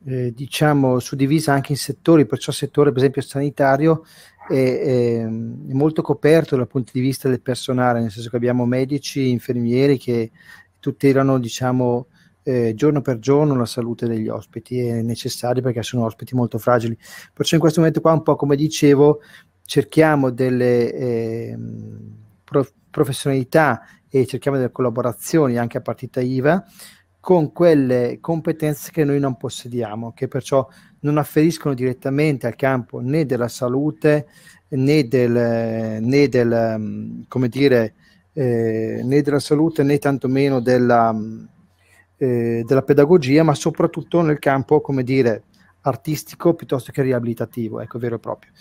eh, diciamo suddivisa anche in settori, perciò il settore per esempio sanitario è, è, è, molto coperto dal punto di vista del personale, nel senso che abbiamo medici, infermieri che tutelano diciamo eh, giorno per giorno la salute degli ospiti è necessario perché sono ospiti molto fragili. Perciò in questo momento qua, un po' come dicevo, cerchiamo delle eh, prof- professionalità e cerchiamo delle collaborazioni anche a partita IVA con quelle competenze che noi non possediamo, che perciò non afferiscono direttamente al campo né della salute né del, né del mm, come dire, eh, né della salute né tantomeno della, mm, eh, della pedagogia, ma soprattutto nel campo, come dire, artistico piuttosto che riabilitativo, ecco, vero e proprio.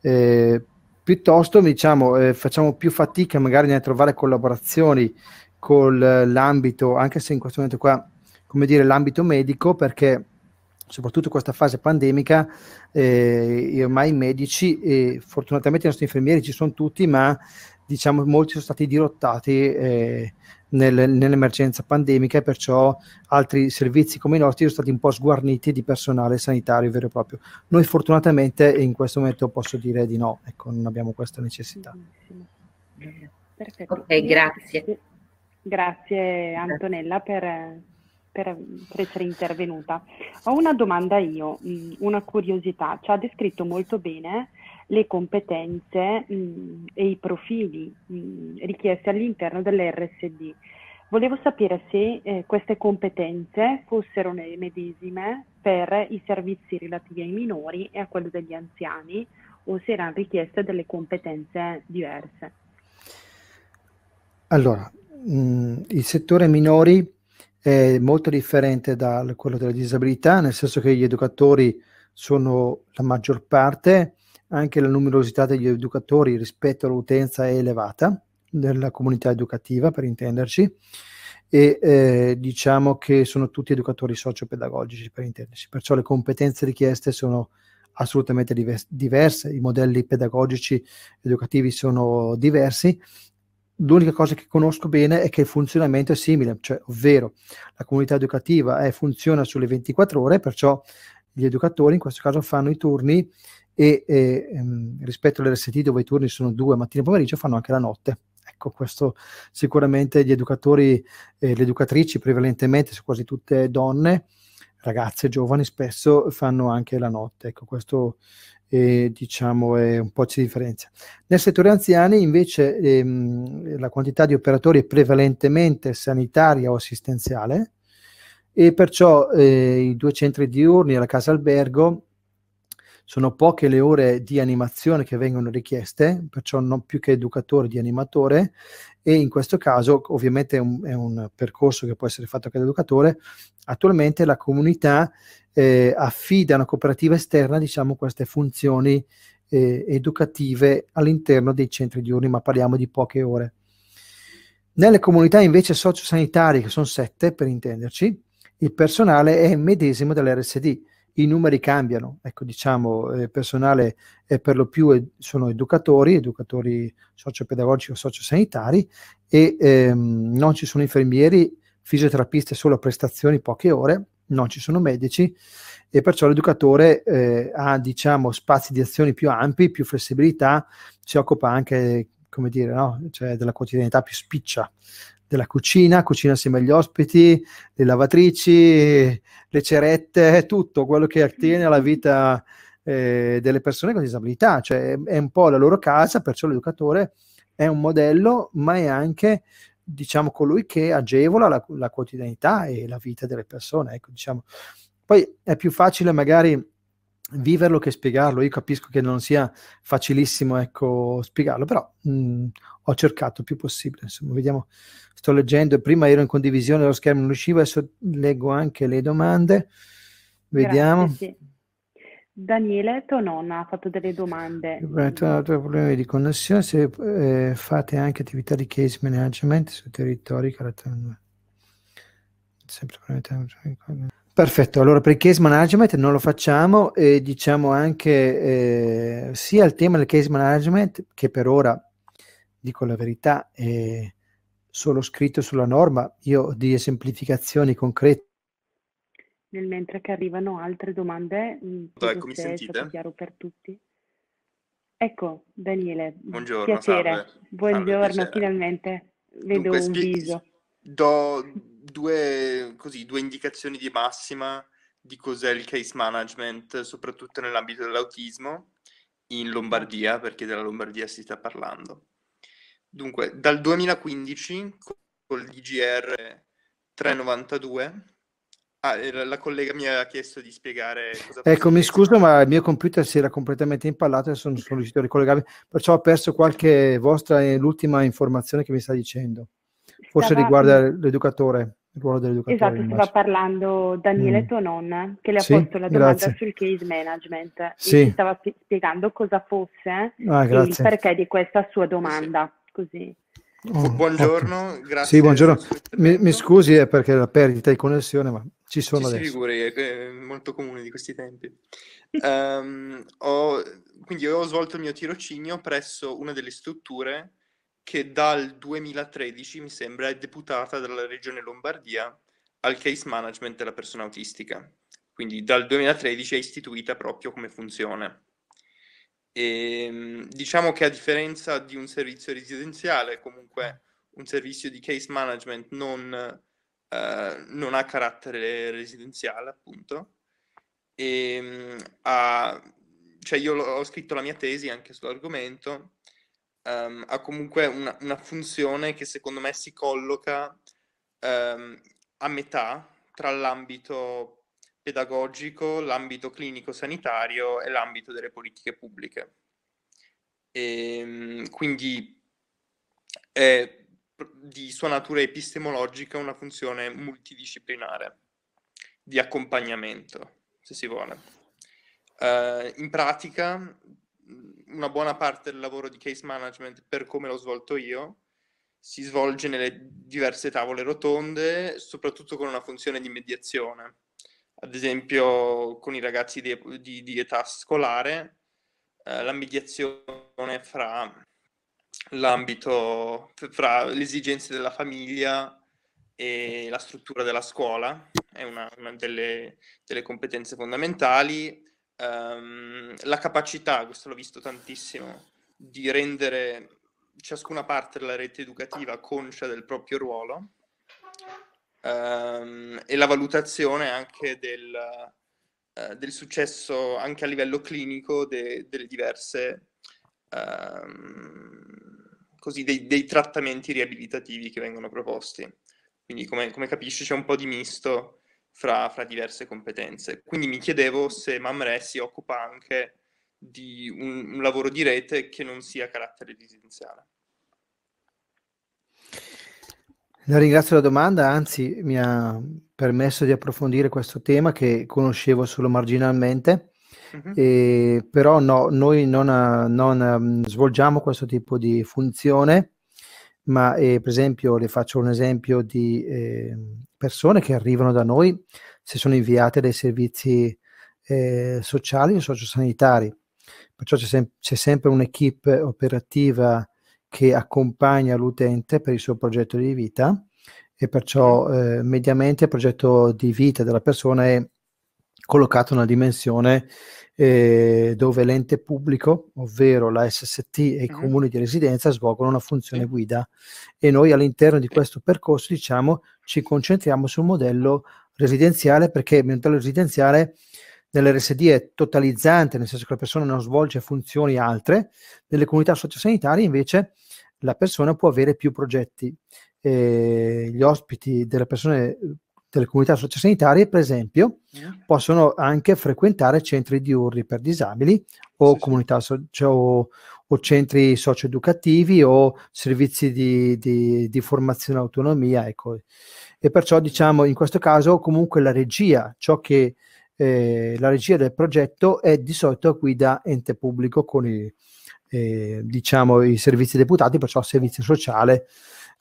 Eh, piuttosto diciamo, eh, facciamo più fatica magari nel trovare collaborazioni con l'ambito, anche se in questo momento qua, come dire, l'ambito medico, perché soprattutto in questa fase pandemica, eh, ormai i medici, e fortunatamente i nostri infermieri ci sono tutti, ma diciamo molti sono stati dirottati eh, nel, nell'emergenza pandemica e perciò altri servizi come i nostri sono stati un po' sguarniti di personale sanitario vero e proprio. Noi fortunatamente in questo momento posso dire di no, ecco, non abbiamo questa necessità. Perfetto. Ok, grazie. Grazie Antonella per, per, per, essere intervenuta. Ho una domanda io, una curiosità. Ci ha descritto molto bene le competenze mh, e i profili mh, richiesti all'interno dell'RSD. Volevo sapere se eh, queste competenze fossero le medesime per i servizi relativi ai minori e a quello degli anziani o se erano richieste delle competenze diverse. Allora, mh, il settore minori è molto differente da quello della disabilità, nel senso che gli educatori sono la maggior parte anche la numerosità degli educatori rispetto all'utenza è elevata, della comunità educativa per intenderci, e eh, diciamo che sono tutti educatori sociopedagogici per intenderci, perciò le competenze richieste sono assolutamente divers- diverse, i modelli pedagogici educativi sono diversi. L'unica cosa che conosco bene è che il funzionamento è simile, cioè, ovvero la comunità educativa è, funziona sulle 24 ore, perciò gli educatori in questo caso fanno i turni e ehm, rispetto all'RST dove i turni sono due mattina e pomeriggio fanno anche la notte. Ecco, questo sicuramente gli educatori e eh, le educatrici prevalentemente, sono quasi tutte donne, ragazze giovani spesso fanno anche la notte. Ecco, questo eh, diciamo è un po' ci differenzia. Nel settore anziani invece ehm, la quantità di operatori è prevalentemente sanitaria o assistenziale e perciò eh, i due centri diurni e la casa albergo sono poche le ore di animazione che vengono richieste, perciò non più che educatore di animatore e in questo caso ovviamente è un, è un percorso che può essere fatto anche da educatore. Attualmente la comunità eh, affida a una cooperativa esterna diciamo, queste funzioni eh, educative all'interno dei centri diurni, ma parliamo di poche ore. Nelle comunità invece sociosanitarie, che sono sette per intenderci, il personale è medesimo dell'RSD i numeri cambiano, ecco diciamo eh, personale eh, per lo più ed- sono educatori, educatori sociopedagogici o sociosanitari e ehm, non ci sono infermieri, fisioterapisti solo a prestazioni poche ore, non ci sono medici e perciò l'educatore eh, ha diciamo spazi di azioni più ampi, più flessibilità, si occupa anche come dire, no? cioè, della quotidianità più spiccia della cucina, cucina assieme agli ospiti, le lavatrici, le cerette, tutto quello che attiene alla vita eh, delle persone con disabilità, cioè è un po' la loro casa, perciò l'educatore è un modello, ma è anche diciamo colui che agevola la, la quotidianità e la vita delle persone, ecco, diciamo. Poi è più facile magari viverlo che spiegarlo. Io capisco che non sia facilissimo ecco, spiegarlo, però mh, mhmm, ho cercato il più possibile. Insomma, vediamo, sto leggendo. Prima ero in condivisione dello schermo, non uscivo, adesso leggo anche le domande. Vediamo. Grazie, sì. Daniele Tonon ha fatto delle domande. Altro problemi di connessione, se eh, fate anche attività di case management su territori caratterizzati. Sempre Perfetto, allora per il case management non lo facciamo e diciamo anche eh, sia il tema del case management che per ora, dico la verità, è solo scritto sulla norma, io di semplificazioni concrete. Nel mentre che arrivano altre domande, mm, ecco, mi sentite? chiaro per tutti. Ecco, Daniele, Buongiorno, piacere. Salve. Buongiorno, salve, piacere. finalmente vedo Dunque, un viso do due, così, due indicazioni di massima di cos'è il case management, soprattutto nell'ambito dell'autismo, in Lombardia, perché della Lombardia si sta parlando. Dunque, dal 2015, col DGR 392, Ah, la collega mi ha chiesto di spiegare cosa Ecco, mi scuso, ma il mio computer si era completamente impallato e sono, sono riuscito a ricollegarmi, perciò ho perso qualche vostra l'ultima informazione che mi sta dicendo. Forse stava... riguarda l'educatore, il ruolo dell'educatore. Esatto, stava parlando Daniele mm. Tonon che le ha sì? posto la domanda grazie. sul case management sì. e stava spiegando cosa fosse eh, ah, e il perché di questa sua domanda. Così. Oh, buongiorno, ottimo. grazie. Sì, buongiorno. Mi, mi, scusi eh, perché la perdita di connessione, ma ci sono ci adesso. Figuri, è molto comune di questi tempi. um, ho, quindi ho svolto il mio tirocinio presso una delle strutture che dal 2013, mi sembra, è deputata dalla Regione Lombardia al case management della persona autistica. Quindi dal 2013 è istituita proprio come funzione. E, ehm, diciamo che a differenza di un servizio residenziale, comunque un servizio di case management non, eh, non ha carattere residenziale, appunto. E, ehm, a, cioè io ho scritto la mia tesi anche sull'argomento um, ha comunque una, una, funzione che secondo me si colloca um, a metà tra l'ambito pedagogico, l'ambito clinico-sanitario e l'ambito delle politiche pubbliche. E, ehm, quindi è di sua natura epistemologica una funzione multidisciplinare di accompagnamento, se si vuole. Uh, in pratica una buona parte del lavoro di case management, per come l'ho svolto io, si svolge nelle diverse tavole rotonde, soprattutto con una funzione di mediazione. Ad esempio, con i ragazzi di, di, di età scolare, eh, la mediazione fra l'ambito, fra le esigenze della famiglia e la struttura della scuola è una, una delle, delle competenze fondamentali um, la capacità, questo l'ho visto tantissimo, di rendere ciascuna parte della rete educativa conscia del proprio ruolo um, e la valutazione anche del, uh, del, successo anche a livello clinico de, delle diverse ehm, così, dei, dei, trattamenti riabilitativi che vengono proposti. Quindi, come, come, capisci, c'è un po' di misto fra, fra diverse competenze. Quindi mi chiedevo se Mamre si occupa anche di un, un lavoro di rete che non sia carattere residenziale. La ringrazio la domanda, anzi mi ha permesso di approfondire questo tema che conoscevo solo marginalmente, mm-hmm. e, però no, noi non, non, ehm, svolgiamo questo tipo di funzione, ma eh, per esempio le faccio un esempio di eh, persone che arrivano da noi se sono inviate dai servizi eh, sociali o sociosanitari. Perciò c'è, sem- c'è sempre un'equipe operativa che accompagna l'utente per il suo progetto di vita e perciò eh, mediamente il progetto di vita della persona è collocato in una dimensione eh, dove l'ente pubblico, ovvero la SST e i comuni di residenza, svolgono una funzione guida e noi all'interno di questo percorso diciamo ci concentriamo sul modello residenziale perché il modello residenziale nell'RSD è totalizzante, nel senso che la persona non svolge funzioni altre, nelle comunità sociosanitarie invece la persona può avere più progetti. E eh, gli ospiti delle persone delle comunità sociosanitarie, per esempio, mm. possono anche frequentare centri diurni per disabili o, comunità so- cioè, o, o centri socioeducativi o servizi di, di, di formazione e autonomia. Ecco. E perciò, diciamo, in questo caso comunque la regia, ciò che eh, la regia del progetto è di solito a guida ente pubblico con i, eh, diciamo, i servizi deputati, perciò servizio sociale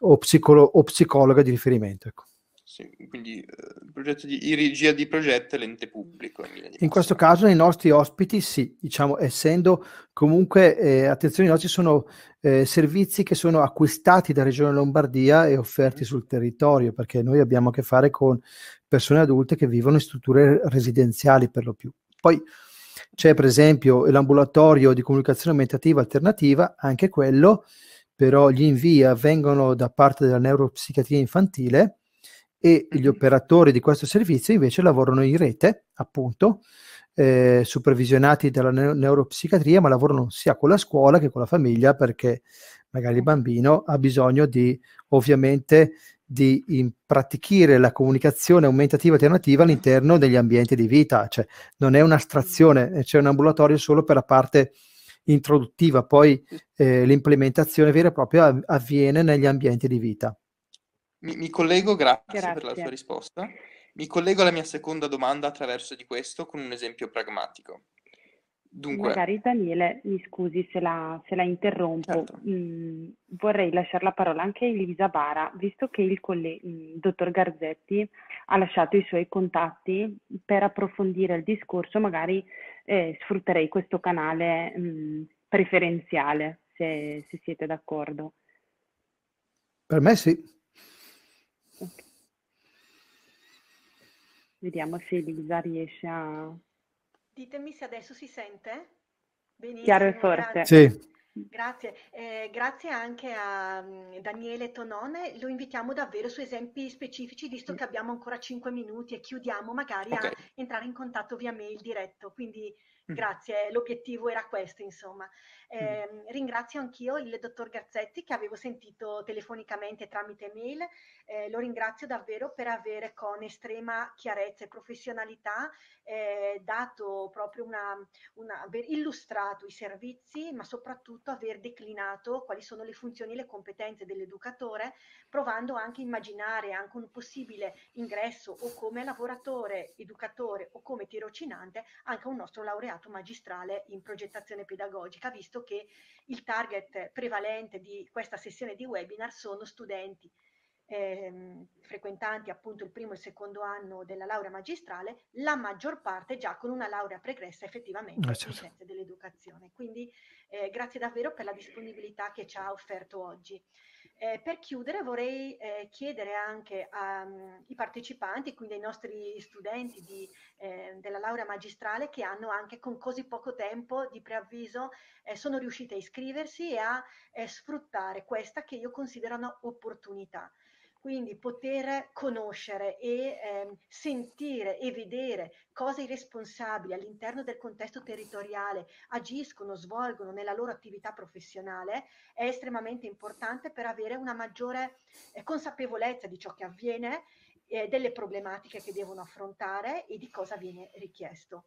o, psicolo- o psicologa di riferimento. Ecco. Sì, quindi eh, progetto di regia di progetto è l'ente pubblico. In, questo caso nei nostri ospiti sì, diciamo, essendo comunque, eh, attenzione, i nostri sono eh, servizi che sono acquistati da Regione Lombardia e offerti sul territorio, perché noi abbiamo a che fare con persone adulte che vivono in strutture residenziali per lo più. Poi c'è per esempio l'ambulatorio di comunicazione aumentativa alternativa, anche quello però gli invia vengono da parte della neuropsichiatria infantile e gli operatori di questo servizio invece lavorano in rete, appunto, eh, supervisionati dalla ne- neuropsichiatria, ma lavorano sia con la scuola che con la famiglia perché magari il bambino ha bisogno di, ovviamente, di impratichire la comunicazione aumentativa alternativa all'interno degli ambienti di vita, cioè non è un'astrazione, eh, c'è un ambulatorio solo per la parte introduttiva, poi eh, l'implementazione vera e propria avviene negli ambienti di vita. Mi, mi collego, grazie, grazie, per la sua risposta. Mi collego alla mia seconda domanda attraverso di questo con un esempio pragmatico. Dunque... Magari Daniele, mi scusi se la, se la interrompo, certo. mm, vorrei lasciare la parola anche a Elisa Bara, visto che il, coll- il mm, dottor Garzetti ha lasciato i suoi contatti per approfondire il discorso, magari eh, sfrutterei questo canale mm, preferenziale, se, se siete d'accordo. Per me sì. Vediamo se Elisa riesce a... Ditemi se adesso si sente? Benissimo, Chiaro e forte. Sì. Grazie, eh, grazie anche a mm, Daniele Tonone, lo invitiamo davvero su esempi specifici, visto che abbiamo ancora 5 minuti e chiudiamo magari okay. a entrare in contatto via mail diretto, quindi mm. grazie, l'obiettivo era questo insomma. Eh, mm. Ringrazio anch'io il dottor Garzetti che avevo sentito telefonicamente tramite mail eh, lo ringrazio davvero per avere con estrema chiarezza e professionalità eh, dato proprio una, una, aver illustrato i servizi, ma soprattutto aver declinato quali sono le funzioni e le competenze dell'educatore, provando anche a immaginare anche un possibile ingresso o come lavoratore, educatore o come tirocinante anche un nostro laureato magistrale in progettazione pedagogica, visto che il target prevalente di questa sessione di webinar sono studenti eh, frequentanti appunto il primo e il secondo anno della laurea magistrale, la maggior parte già con una laurea pregressa effettivamente ah, certo. in scienze dell'educazione. Quindi eh, grazie davvero per la disponibilità che ci ha offerto oggi. Eh, per chiudere vorrei eh, chiedere anche ai mm, um, partecipanti, quindi ai nostri studenti di, eh, della laurea magistrale che hanno anche con così poco tempo di preavviso sono riusciti a iscriversi e a sfruttare questa che io considero un'opportunità. Quindi poter conoscere e eh, sentire e vedere cosa i responsabili all'interno del contesto territoriale agiscono, svolgono nella loro attività professionale è estremamente importante per avere una maggiore eh, consapevolezza di ciò che avviene, eh, delle problematiche che devono affrontare e di cosa viene richiesto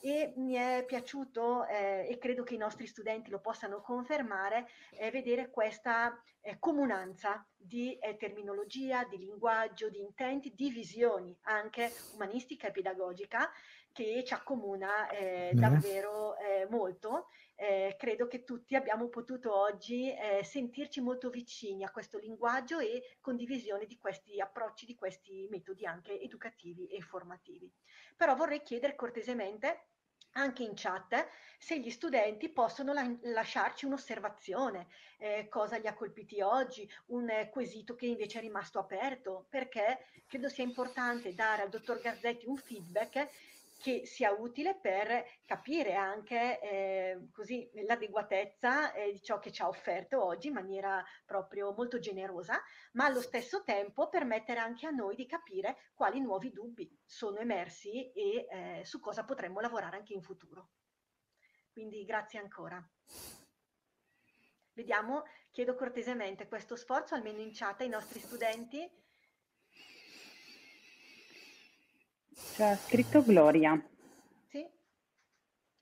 e mi è piaciuto eh, e credo che i nostri studenti lo possano confermare eh, vedere questa eh, comunanza di eh, terminologia, di linguaggio, di intenti, di visioni anche umanistica e pedagogica che ci accomuna eh, davvero eh, molto. Eh, credo che tutti abbiamo potuto oggi eh, sentirci molto vicini a questo linguaggio e condivisione di questi approcci, di questi metodi anche educativi e formativi. Però vorrei chiedere cortesemente anche in chat se gli studenti possono la- lasciarci un'osservazione, eh, cosa li ha colpiti oggi, un eh, quesito che invece è rimasto aperto, perché credo sia importante dare al dottor Garzetti un feedback che sia utile per capire anche eh, così l'adeguatezza eh, di ciò che ci ha offerto oggi in maniera proprio molto generosa, ma allo stesso tempo permettere anche a noi di capire quali nuovi dubbi sono emersi e eh, su cosa potremmo lavorare anche in futuro. Quindi grazie ancora. Vediamo, chiedo cortesemente questo sforzo almeno in chat ai nostri studenti. C'è scritto Gloria. Sì.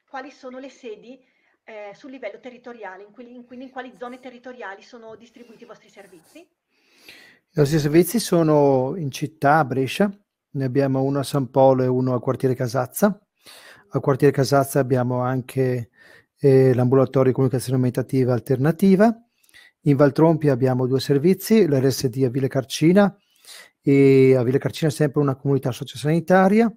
Quali sono le sedi eh, sul livello territoriale, in cui, in, quindi in quali zone territoriali sono distribuiti i vostri servizi? I nostri servizi sono in città, a Brescia, ne abbiamo uno a San Polo e uno a Quartiere Casazza. A Quartiere Casazza abbiamo anche eh, l'ambulatorio di comunicazione aumentativa alternativa. In Valtrompia abbiamo due servizi, l'RSD a Ville Carcina e a Villa Carcina è sempre una comunità sociosanitaria.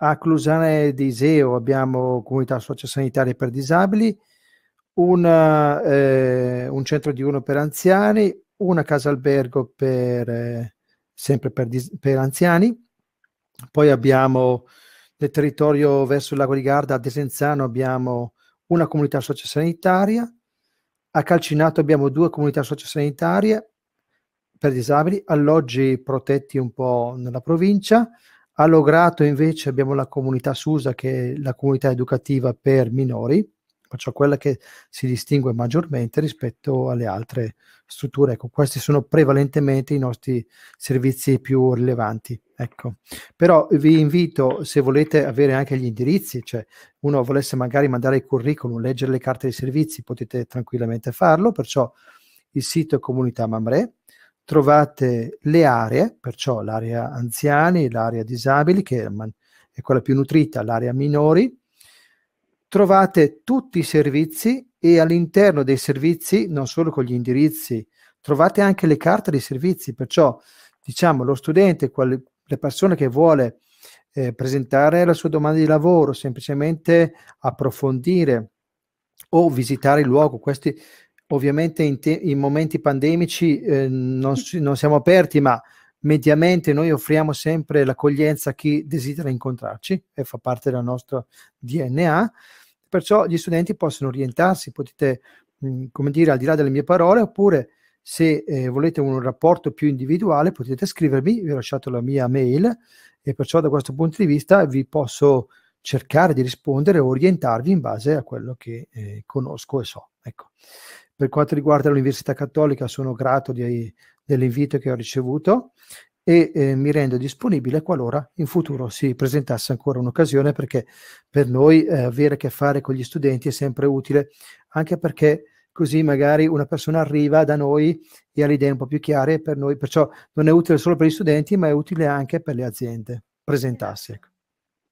A Clusane di Iseo abbiamo comunità sociosanitarie per disabili, una, eh, un centro di uno per anziani, una casa albergo per, eh, sempre per, per, anziani. Poi abbiamo nel territorio verso il lago di Garda, a Desenzano abbiamo una comunità sociosanitaria, a Calcinato abbiamo due comunità sociosanitarie, per disabili, alloggi protetti un po' nella provincia. A Lograto invece abbiamo la comunità SUSA che è la comunità educativa per minori, cioè quella che si distingue maggiormente rispetto alle altre strutture. Ecco, questi sono prevalentemente i nostri servizi più rilevanti. Ecco. Però vi invito, se volete avere anche gli indirizzi, cioè uno volesse magari mandare il curriculum, leggere le carte dei servizi, potete tranquillamente farlo, perciò il sito è comunità Mamre, trovate le aree, perciò l'area anziani, l'area disabili, che è quella più nutrita, l'area minori, trovate tutti i servizi e all'interno dei servizi, non solo con gli indirizzi, trovate anche le carte dei servizi, perciò diciamo lo studente, qual, le persone che vuole eh, presentare la sua domanda di lavoro, semplicemente approfondire o visitare il luogo, questi ovviamente in, te- in momenti pandemici eh, non, non, siamo aperti, ma mediamente noi offriamo sempre l'accoglienza a chi desidera incontrarci e fa parte del nostro DNA. Perciò gli studenti possono orientarsi, potete, mh, mhmm, come dire, al di là delle mie parole, oppure se eh, volete un rapporto più individuale potete scrivermi, vi ho lasciato la mia mail e perciò da questo punto di vista vi posso cercare di rispondere o orientarvi in base a quello che eh, conosco e so. Ecco. Per quanto riguarda l'Università Cattolica sono grato di, dell'invito che ho ricevuto e eh, mi rendo disponibile qualora in futuro si presentasse ancora un'occasione perché per noi eh, avere a che fare con gli studenti è sempre utile, anche perché così magari una persona arriva da noi e ha le idee un po' più chiare per noi, perciò non è utile solo per gli studenti ma è utile anche per le aziende presentarsi. Ecco.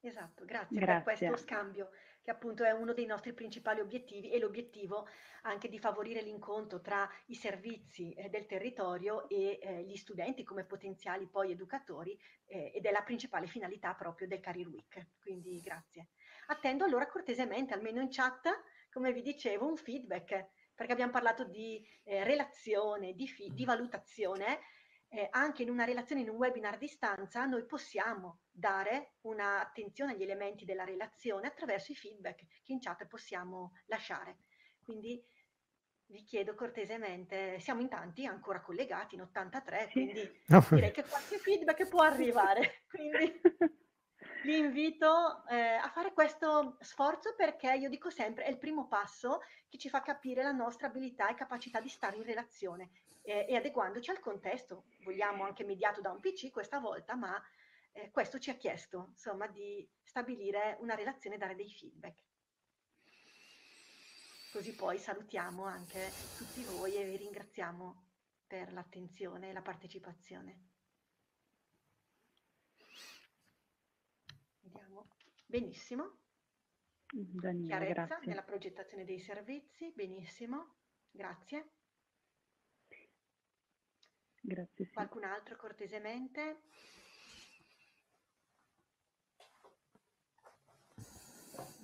Esatto, esatto. grazie, grazie per questo scambio che appunto è uno dei nostri principali obiettivi e l'obiettivo anche di favorire l'incontro tra i servizi eh, del territorio e eh, gli studenti come potenziali poi educatori eh, ed è la principale finalità proprio del Career Week. Quindi grazie. Attendo allora cortesemente, almeno in chat, come vi dicevo, un feedback perché abbiamo parlato di eh, relazione, di, di valutazione, eh, anche in una relazione, in un webinar a distanza, noi possiamo dare un'attenzione agli elementi della relazione attraverso i feedback che in chat possiamo lasciare. Quindi vi chiedo cortesemente, siamo in tanti ancora collegati, in 83, quindi no. direi che qualche feedback può arrivare. Quindi vi <laughs> invito eh, a fare questo sforzo perché io dico sempre è il primo passo che ci fa capire la nostra abilità e capacità di stare in relazione eh, e adeguandoci al contesto, vogliamo anche mediato da un PC questa volta, ma eh, questo ci ha chiesto insomma di stabilire una relazione e dare dei feedback. Così poi salutiamo anche tutti voi e vi ringraziamo per l'attenzione e la partecipazione. Vediamo. Benissimo. Daniela, Chiarezza grazie. nella progettazione dei servizi, benissimo, grazie. Grazie. Sì. Qualcun altro cortesemente?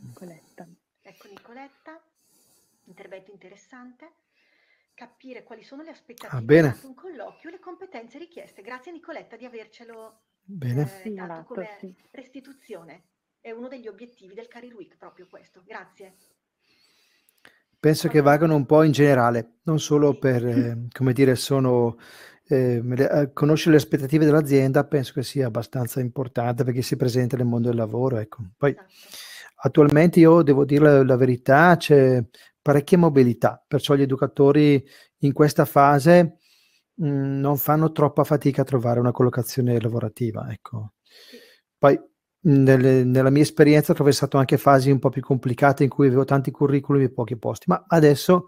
Nicoletta. Ecco Nicoletta, intervento interessante. Capire quali sono le aspettative ah, di un colloquio e le competenze richieste. Grazie Nicoletta di avercelo bene. Eh, dato come sì. restituzione. È uno degli obiettivi del Career Week, proprio questo. Grazie. Penso che valgano un po' in generale, non solo per, eh, come dire, sono Ehm, eh, conoscere le aspettative dell'azienda penso che sia abbastanza importante perché si presenta nel mondo del lavoro. Ecco. Poi, esatto. attualmente io devo dire la, la verità, c'è parecchia mobilità, perciò gli educatori in questa fase mh, mm, non fanno troppa fatica a trovare una collocazione lavorativa. Ecco. Poi mm, nelle, nella mia esperienza ho attraversato anche fasi un po' più complicate in cui avevo tanti curriculum e pochi posti, ma adesso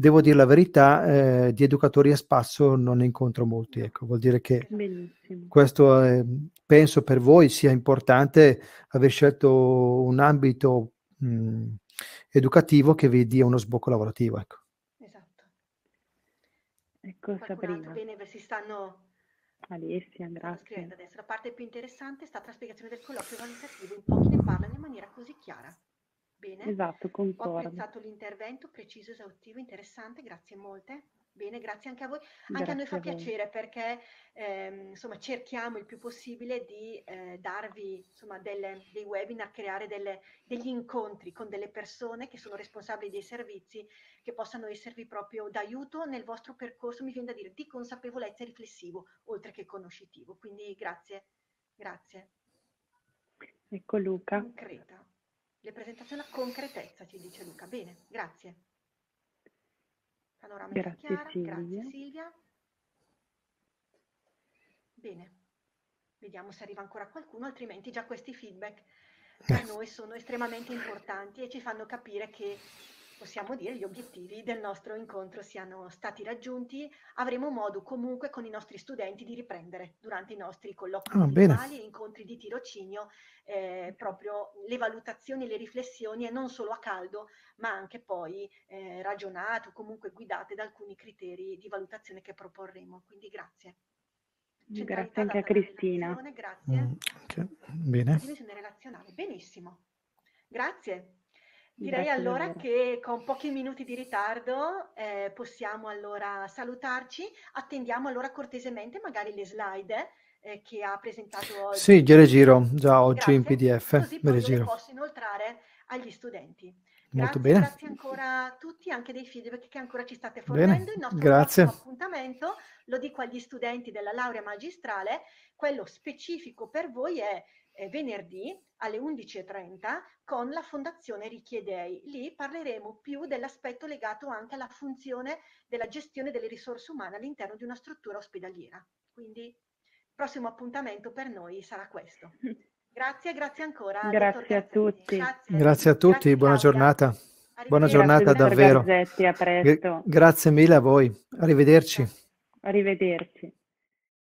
devo dire la verità, eh, di educatori a spasso non ne incontro molti, ecco, vuol dire che Bellissimo. questo eh, penso per voi sia importante aver scelto un ambito mh, educativo che vi dia uno sbocco lavorativo, ecco. Esatto. Ecco, Sabrina. Bene, si stanno Alessia, grazie. Adesso la parte più interessante è stata spiegazione del colloquio organizzativo, in pochi ne parlano in maniera così chiara. Bene. Esatto, concordo. Ho apprezzato l'intervento preciso, esaustivo, interessante, grazie molte. Bene, grazie anche a voi. Anche grazie a noi fa piacere perché ehm, insomma, cerchiamo il più possibile di eh, darvi insomma, delle, dei webinar, creare delle, degli incontri con delle persone che sono responsabili dei servizi che possano esservi proprio d'aiuto nel vostro percorso, mi viene da dire, di consapevolezza e riflessivo, oltre che conoscitivo. Quindi grazie, grazie. Ecco Luca. Concreta le presentazioni a concretezza, ci dice Luca. Bene, grazie. Panorama grazie chiara, Silvia. grazie Silvia. Bene, vediamo se arriva ancora qualcuno, altrimenti già questi feedback per eh. noi sono estremamente importanti e ci fanno capire che possiamo dire gli obiettivi del nostro incontro siano stati raggiunti, avremo modo comunque con i nostri studenti di riprendere durante i nostri colloqui oh, e incontri di tirocinio eh, proprio le valutazioni, le riflessioni e non solo a caldo, ma anche poi eh, ragionate o comunque guidate da alcuni criteri di valutazione che proporremo. Quindi grazie. Grazie anche a Cristina. Grazie. Mm, okay. Bene. Benissimo. Grazie. Direi allora che con pochi minuti di ritardo eh, possiamo allora salutarci. Attendiamo allora cortesemente magari le slide eh, che ha presentato oggi. Sì, gliele giro già oggi grazie. in PDF. Così poi le posso inoltrare agli studenti. Grazie, Molto bene. Grazie ancora a tutti, anche dei feedback che ancora ci state fornendo. Bene. Il nostro grazie. appuntamento, lo dico agli studenti della laurea magistrale, quello specifico per voi è eh, venerdì alle 11.30 con la Fondazione Richiedei. Lì parleremo più dell'aspetto legato anche alla funzione della gestione delle risorse umane all'interno di una struttura ospedaliera. Quindi il prossimo appuntamento per noi sarà questo. Grazie, grazie ancora. Grazie a tutti. Grazie. grazie. a tutti, grazie, buona giornata. Buona giornata davvero. Garzetti, Grazie mille a voi. Arrivederci. Arrivederci.